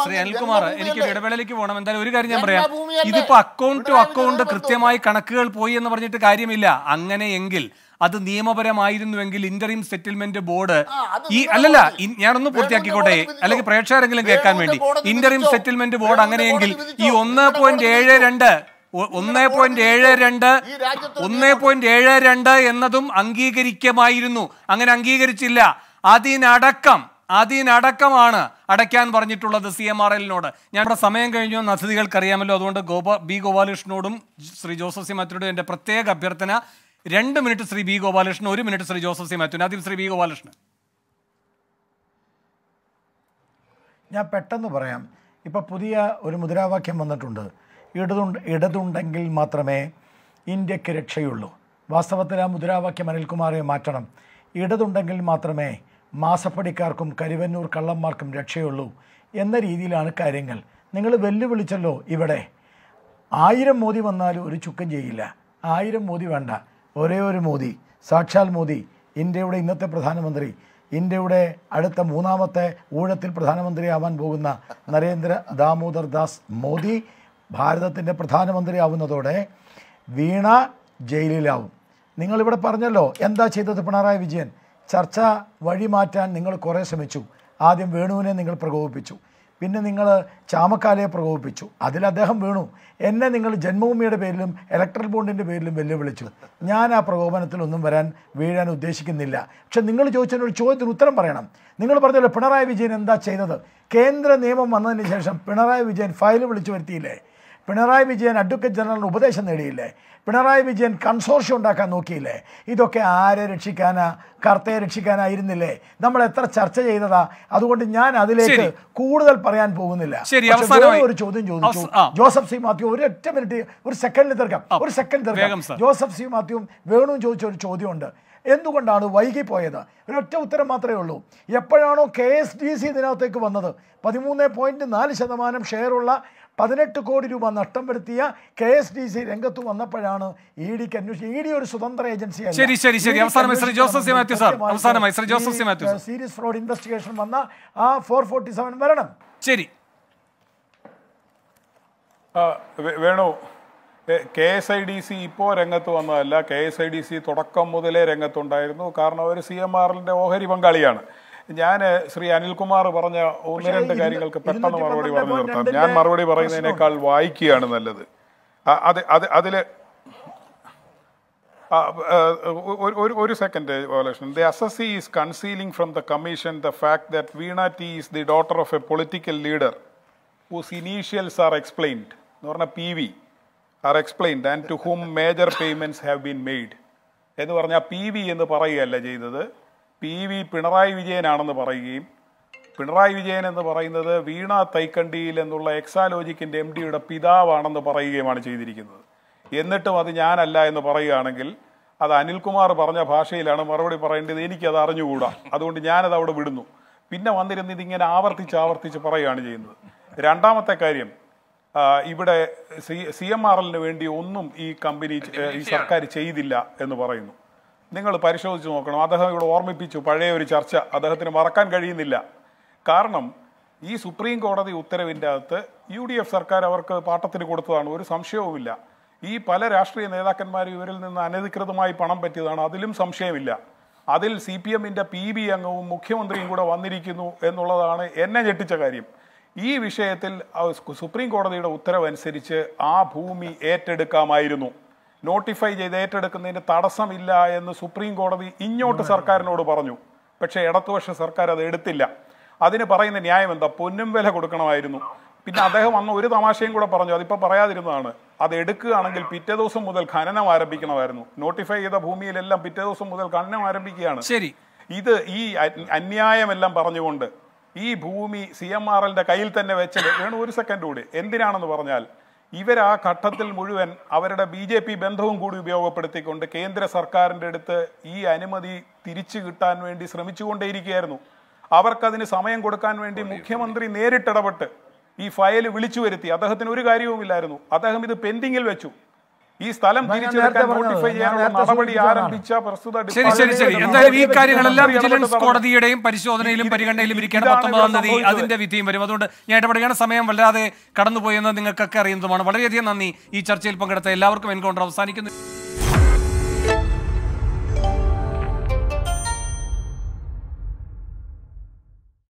ശ്രീ എനിക്ക് ഇടവേളയിലേക്ക് പോകണം എന്തായാലും ഒരു കാര്യം ഞാൻ പറയാം ഇതിപ്പോ അക്കൗണ്ട് ടു അക്കൗണ്ട് കൃത്യമായി കണക്കുകൾ പോയി എന്ന് പറഞ്ഞിട്ട് കാര്യമില്ല അങ്ങനെയെങ്കിൽ അത് നിയമപരമായിരുന്നുവെങ്കിൽ ഇന്ററീം സെറ്റിൽമെന്റ് ബോർഡ് ഈ അല്ലല്ല ഞാനൊന്ന് പൂർത്തിയാക്കിക്കോട്ടെ അല്ലെങ്കിൽ പ്രേക്ഷകരെങ്കിലും കേൾക്കാൻ വേണ്ടി ഇന്ററീം സെറ്റിൽമെന്റ് ബോർഡ് അങ്ങനെയെങ്കിൽ ഈ ഒന്ന് പോയിന്റ് ഏഴ് രണ്ട് ഒന്നേ പോയിന്റ് ഏഴ് രണ്ട് ഒന്നേ പോയിന്റ് ഏഴ് രണ്ട് എന്നതും അംഗീകരിക്കമായിരുന്നു അങ്ങനെ അംഗീകരിച്ചില്ല അതിനടക്കം അതിനടക്കമാണ് അടയ്ക്കാൻ പറഞ്ഞിട്ടുള്ളത് സി എം ആർ എല്ലിനോട് ഞങ്ങളുടെ സമയം കഴിഞ്ഞു എന്ന് അതിഥികൾക്കറിയാമല്ലോ അതുകൊണ്ട് ഗോപാ ബി ഗോപാലകൃഷ്ണനോടും ശ്രീ ജോസഫ് സി മാറ്റിനോടും എൻ്റെ പ്രത്യേക അഭ്യർത്ഥന രണ്ട് മിനിറ്റ് ശ്രീ ബി ഗോപാലകൃഷ്ണൻ ഒരു മിനിറ്റ് ശ്രീ ജോസഫ് സി മാറ്റിന് ആദ്യം ശ്രീ ബി ഗോപാലകൃഷ്ണൻ ഞാൻ പെട്ടെന്ന് പറയാം ഇപ്പം പുതിയ ഒരു മുദ്രാവാക്യം വന്നിട്ടുണ്ട് ഇടതുണ്ട് ഇടതുണ്ടെങ്കിൽ മാത്രമേ ഇന്ത്യക്ക് രക്ഷയുള്ളൂ വാസ്തവത്തിൽ ആ മുദ്രാവാക്യം അനിൽകുമാറെ മാറ്റണം ഇടതുണ്ടെങ്കിൽ മാത്രമേ മാസപ്പടിക്കാർക്കും കരുവന്നൂർ കള്ളന്മാർക്കും രക്ഷയുള്ളൂ എന്ന രീതിയിലാണ് കാര്യങ്ങൾ നിങ്ങൾ വെല്ലുവിളിച്ചല്ലോ ഇവിടെ ആയിരം മോദി വന്നാലും ഒരു ചുക്കം ചെയ്യില്ല ആയിരം മോദി വേണ്ട ഒരേ ഒരു മോദി സാക്ഷാൽ മോദി ഇന്ത്യയുടെ ഇന്നത്തെ പ്രധാനമന്ത്രി ഇന്ത്യയുടെ അടുത്ത മൂന്നാമത്തെ ഊഴത്തിൽ പ്രധാനമന്ത്രിയാവാൻ പോകുന്ന നരേന്ദ്ര ദാമോദർ ദാസ് മോദി ഭാരതത്തിൻ്റെ ആവുന്നതോടെ വീണ ജയിലിലാവും നിങ്ങളിവിടെ പറഞ്ഞല്ലോ എന്താ ചെയ്തത് പിണറായി വിജയൻ ചർച്ച വഴിമാറ്റാൻ നിങ്ങൾ കുറേ ശ്രമിച്ചു ആദ്യം വേണുവിനെ നിങ്ങൾ പ്രകോപിപ്പിച്ചു പിന്നെ നിങ്ങൾ ചാമക്കാലയെ പ്രകോപിപ്പിച്ചു അതിൽ അദ്ദേഹം വീണു എന്നെ നിങ്ങൾ ജന്മഭൂമിയുടെ പേരിലും ഇലക്ട്രൽ ബോണ്ടിൻ്റെ പേരിലും വെല്ലുവിളിച്ചു ഞാൻ ആ പ്രകോപനത്തിലൊന്നും വരാൻ വീഴാൻ ഉദ്ദേശിക്കുന്നില്ല പക്ഷെ നിങ്ങൾ ഒരു ചോദ്യത്തിന് ഉത്തരം പറയണം നിങ്ങൾ പറഞ്ഞല്ലോ പിണറായി വിജയൻ എന്താ ചെയ്തത് കേന്ദ്ര നിയമം വന്നതിന് ശേഷം പിണറായി വിജയൻ ഫയൽ വിളിച്ചു വരുത്തിയില്ലേ പിണറായി വിജയൻ അഡ്വക്കേറ്റ് ജനറലിന് ഉപദേശം നേടിയില്ലേ പിണറായി വിജയൻ കൺസോർഷ്യം ഉണ്ടാക്കാൻ നോക്കിയില്ലേ ഇതൊക്കെ ആരെ രക്ഷിക്കാനാ കർത്തയെ രക്ഷിക്കാനായിരുന്നില്ലേ നമ്മൾ എത്ര ചർച്ച ചെയ്തതാ അതുകൊണ്ട് ഞാൻ അതിലേക്ക് കൂടുതൽ പറയാൻ പോകുന്നില്ല ഒരു ചോദ്യം ചോദിച്ചു ജോസഫ് സി മാത്യു ഒരു ഒറ്റ മിനിറ്റ് ഒരു സെക്കൻഡിൽ തീർക്കാം ഒരു സെക്കൻഡ് തീർക്കാം ജോസഫ് സി മാത്യുവും വേണുവും ചോദിച്ച ഒരു ചോദ്യമുണ്ട് എന്തുകൊണ്ടാണ് വൈകി പോയത് ഒരൊറ്റ ഉത്തരം മാത്രമേ ഉള്ളൂ എപ്പോഴാണോ കെ എസ് ഡി സി ഇതിനകത്തേക്ക് വന്നത് പതിമൂന്ന് പോയിന്റ് നാല് ശതമാനം ഷെയറുള്ള പതിനെട്ട് കോടി രൂപ നഷ്ടം വരുത്തിയ കെ എസ് ഡി സി രംഗത്ത് വന്നപ്പോഴാണ് ഇ ഡിക്ക് അന്വേഷിച്ചത് ഇ ഡി ഒരു സ്വതന്ത്ര ഏജൻസിയാണ് ശരി ശരി ശരി Joseph C Mathew sir Joseph C Mathew serious fraud investigation വന്ന ആ ഫോർ ഫോർട്ടി സെവൻ വരണം ശരി Venu K S I D C ഇപ്പോൾ രംഗത്ത് വന്നതല്ല K S I D C തുടക്കം മുതലേ രംഗത്തുണ്ടായിരുന്നു കാരണം അവർ സി എം ആറിൻ്റെ ഓഹരി പങ്കാളിയാണ് ഞാൻ ശ്രീ അനിൽകുമാർ പറഞ്ഞ ഒന്ന് രണ്ട് കാര്യങ്ങൾക്ക് പെട്ടെന്ന് മറുപടി പറഞ്ഞു നിർത്താം ഞാൻ മറുപടി പറയുന്നതിനേക്കാൾ വായിക്കുകയാണ് നല്ലത് അത് അത് അതിൽ ഒരു ഒരു second violation the assessee is concealing from the commission the fact that Veena T is the daughter of a political leader whose initials are explained എന്ന് പറഞ്ഞാൽ P V R explained and to whom major payments have been made എന്ന് പറഞ്ഞാൽ P V എന്ന് പറയുകയല്ല ചെയ്തത് P V Pinarayi വിജയനാണെന്ന് പറയുകയും പിണറായി വിജയൻ എന്ന് പറയുന്നത് വീണ തൈക്കണ്ടിയിൽ എന്നുള്ള എക്സാലോജിക്കിൻ്റെ എം ഡിയുടെ പിതാവാണെന്ന് പറയുകയുമാണ് ചെയ്തിരിക്കുന്നത് എന്നിട്ടും അത് ഞാനല്ല എന്ന് പറയുകയാണെങ്കിൽ അത് അനിൽകുമാർ പറഞ്ഞ ഭാഷയിലാണ് മറുപടി പറയേണ്ടത് എനിക്കത് അറിഞ്ഞുകൂടാ അതുകൊണ്ട് ഞാനത് അവിടെ വിടുന്നു പിന്നെ വന്നിരുന്ന് ഇതിങ്ങനെ ആവർത്തിച്ച് ആവർത്തിച്ച് പറയുകയാണ് ചെയ്യുന്നത് രണ്ടാമത്തെ കാര്യം ഇവിടെ സി സി എം ആർ എല്ലിന് വേണ്ടി ഒന്നും ഈ കമ്പനി ഈ സർക്കാർ ചെയ്തില്ല എന്ന് പറയുന്നു നിങ്ങൾ പരിശോധിച്ച് നോക്കണം അദ്ദേഹം ഇവിടെ ഓർമ്മിപ്പിച്ചു പഴയ ഒരു ചർച്ച അദ്ദേഹത്തിന് മറക്കാൻ കഴിയുന്നില്ല കാരണം ഈ സുപ്രീം കോടതി ഉത്തരവിൻ്റെ അകത്ത് യു ഡി എഫ് സർക്കാർ അവർക്ക് പാട്ടത്തിന് കൊടുത്തതാണ് ഒരു സംശയവുമില്ല ഈ പല രാഷ്ട്രീയ നേതാക്കന്മാർ ഇവരിൽ നിന്ന് അനധികൃതമായി പണം പറ്റിയതാണ് അതിലും സംശയമില്ല അതിൽ സി പി എമ്മിൻ്റെ പി ബി അംഗവും മുഖ്യമന്ത്രിയും കൂടെ വന്നിരിക്കുന്നു എന്നുള്ളതാണ് എന്നെ ഞെട്ടിച്ച കാര്യം ഈ വിഷയത്തിൽ സുപ്രീം കോടതിയുടെ ഉത്തരവനുസരിച്ച് ആ ഭൂമി ഏറ്റെടുക്കാമായിരുന്നു നോട്ടിഫൈ ചെയ്ത് ഏറ്റെടുക്കുന്നതിന് തടസ്സമില്ല എന്ന് സുപ്രീം കോടതി ഇങ്ങോട്ട് സർക്കാരിനോട് പറഞ്ഞു പക്ഷേ ഇടതുപക്ഷ സർക്കാർ അത് എടുത്തില്ല അതിന് പറയുന്ന ന്യായം എന്താ പൊന്നും വില കൊടുക്കണമായിരുന്നു പിന്നെ അദ്ദേഹം അന്ന് ഒരു തമാശയും കൂടെ പറഞ്ഞു അതിപ്പോൾ പറയാതിരുന്നതാണ് അത് എടുക്കുകയാണെങ്കിൽ പിറ്റേ ദിവസം മുതൽ ഖനനം ആരംഭിക്കണമായിരുന്നു നോട്ടിഫൈ ചെയ്ത ഭൂമിയിലെല്ലാം പിറ്റേ ദിവസം മുതൽ ഖനനം ആരംഭിക്കുകയാണ് ശരി ഇത് ഈ അന്യായമെല്ലാം പറഞ്ഞുകൊണ്ട് ഈ ഭൂമി സി എം ആർ എല്ലിന്റെ കയ്യിൽ തന്നെ വെച്ചത് വേണം ഒരു സെക്കൻഡ് കൂടി എന്തിനാണെന്ന് പറഞ്ഞാൽ ഇവരാ ഘട്ടത്തിൽ മുഴുവൻ അവരുടെ ബി ജെ പി ബന്ധവും കൂടി ഉപയോഗപ്പെടുത്തിക്കൊണ്ട് കേന്ദ്ര സർക്കാരിൻ്റെ അടുത്ത് ഈ അനുമതി തിരിച്ചു കിട്ടാൻ വേണ്ടി ശ്രമിച്ചുകൊണ്ടേയിരിക്കുകയായിരുന്നു അവർക്കതിന് സമയം കൊടുക്കാൻ വേണ്ടി മുഖ്യമന്ത്രി നേരിട്ടിടപെട്ട് ഈ ഫയൽ വിളിച്ചു വരുത്തി അദ്ദേഹത്തിന് ഒരു കാര്യവുമില്ലായിരുന്നു അദ്ദേഹം ഇത് പെൻഡിങ്ങിൽ വെച്ചു ഈ സ്ഥലം തിരിച്ചു നോട്ടിഫൈ ചെയ്യാനുള്ള നടപടി ആരംഭിച്ച പ്രസ്തുത ശരി ശരി ശരി എന്തായാലും ഈ കാര്യങ്ങളെല്ലാം വിജിലൻസ് കോടതിയുടെയും പരിശോധനയിലും പരിഗണനയിലും ഇരിക്കേണ്ട പത്തൊമ്പതാം തീയതി അതിന്റെ വിധിയും വരും അതുകൊണ്ട് ഞാൻ ഇടപെടുകയാണ് സമയം വല്ലാതെ കടന്നുപോയെന്ന് നിങ്ങൾക്കൊക്കെ അറിയുന്നതുമാണ് വളരെയധികം നന്ദി ഈ ചർച്ചയിൽ പങ്കെടുത്ത എല്ലാവർക്കും എൻകൗണ്ടർ അവസാനിക്കുന്നു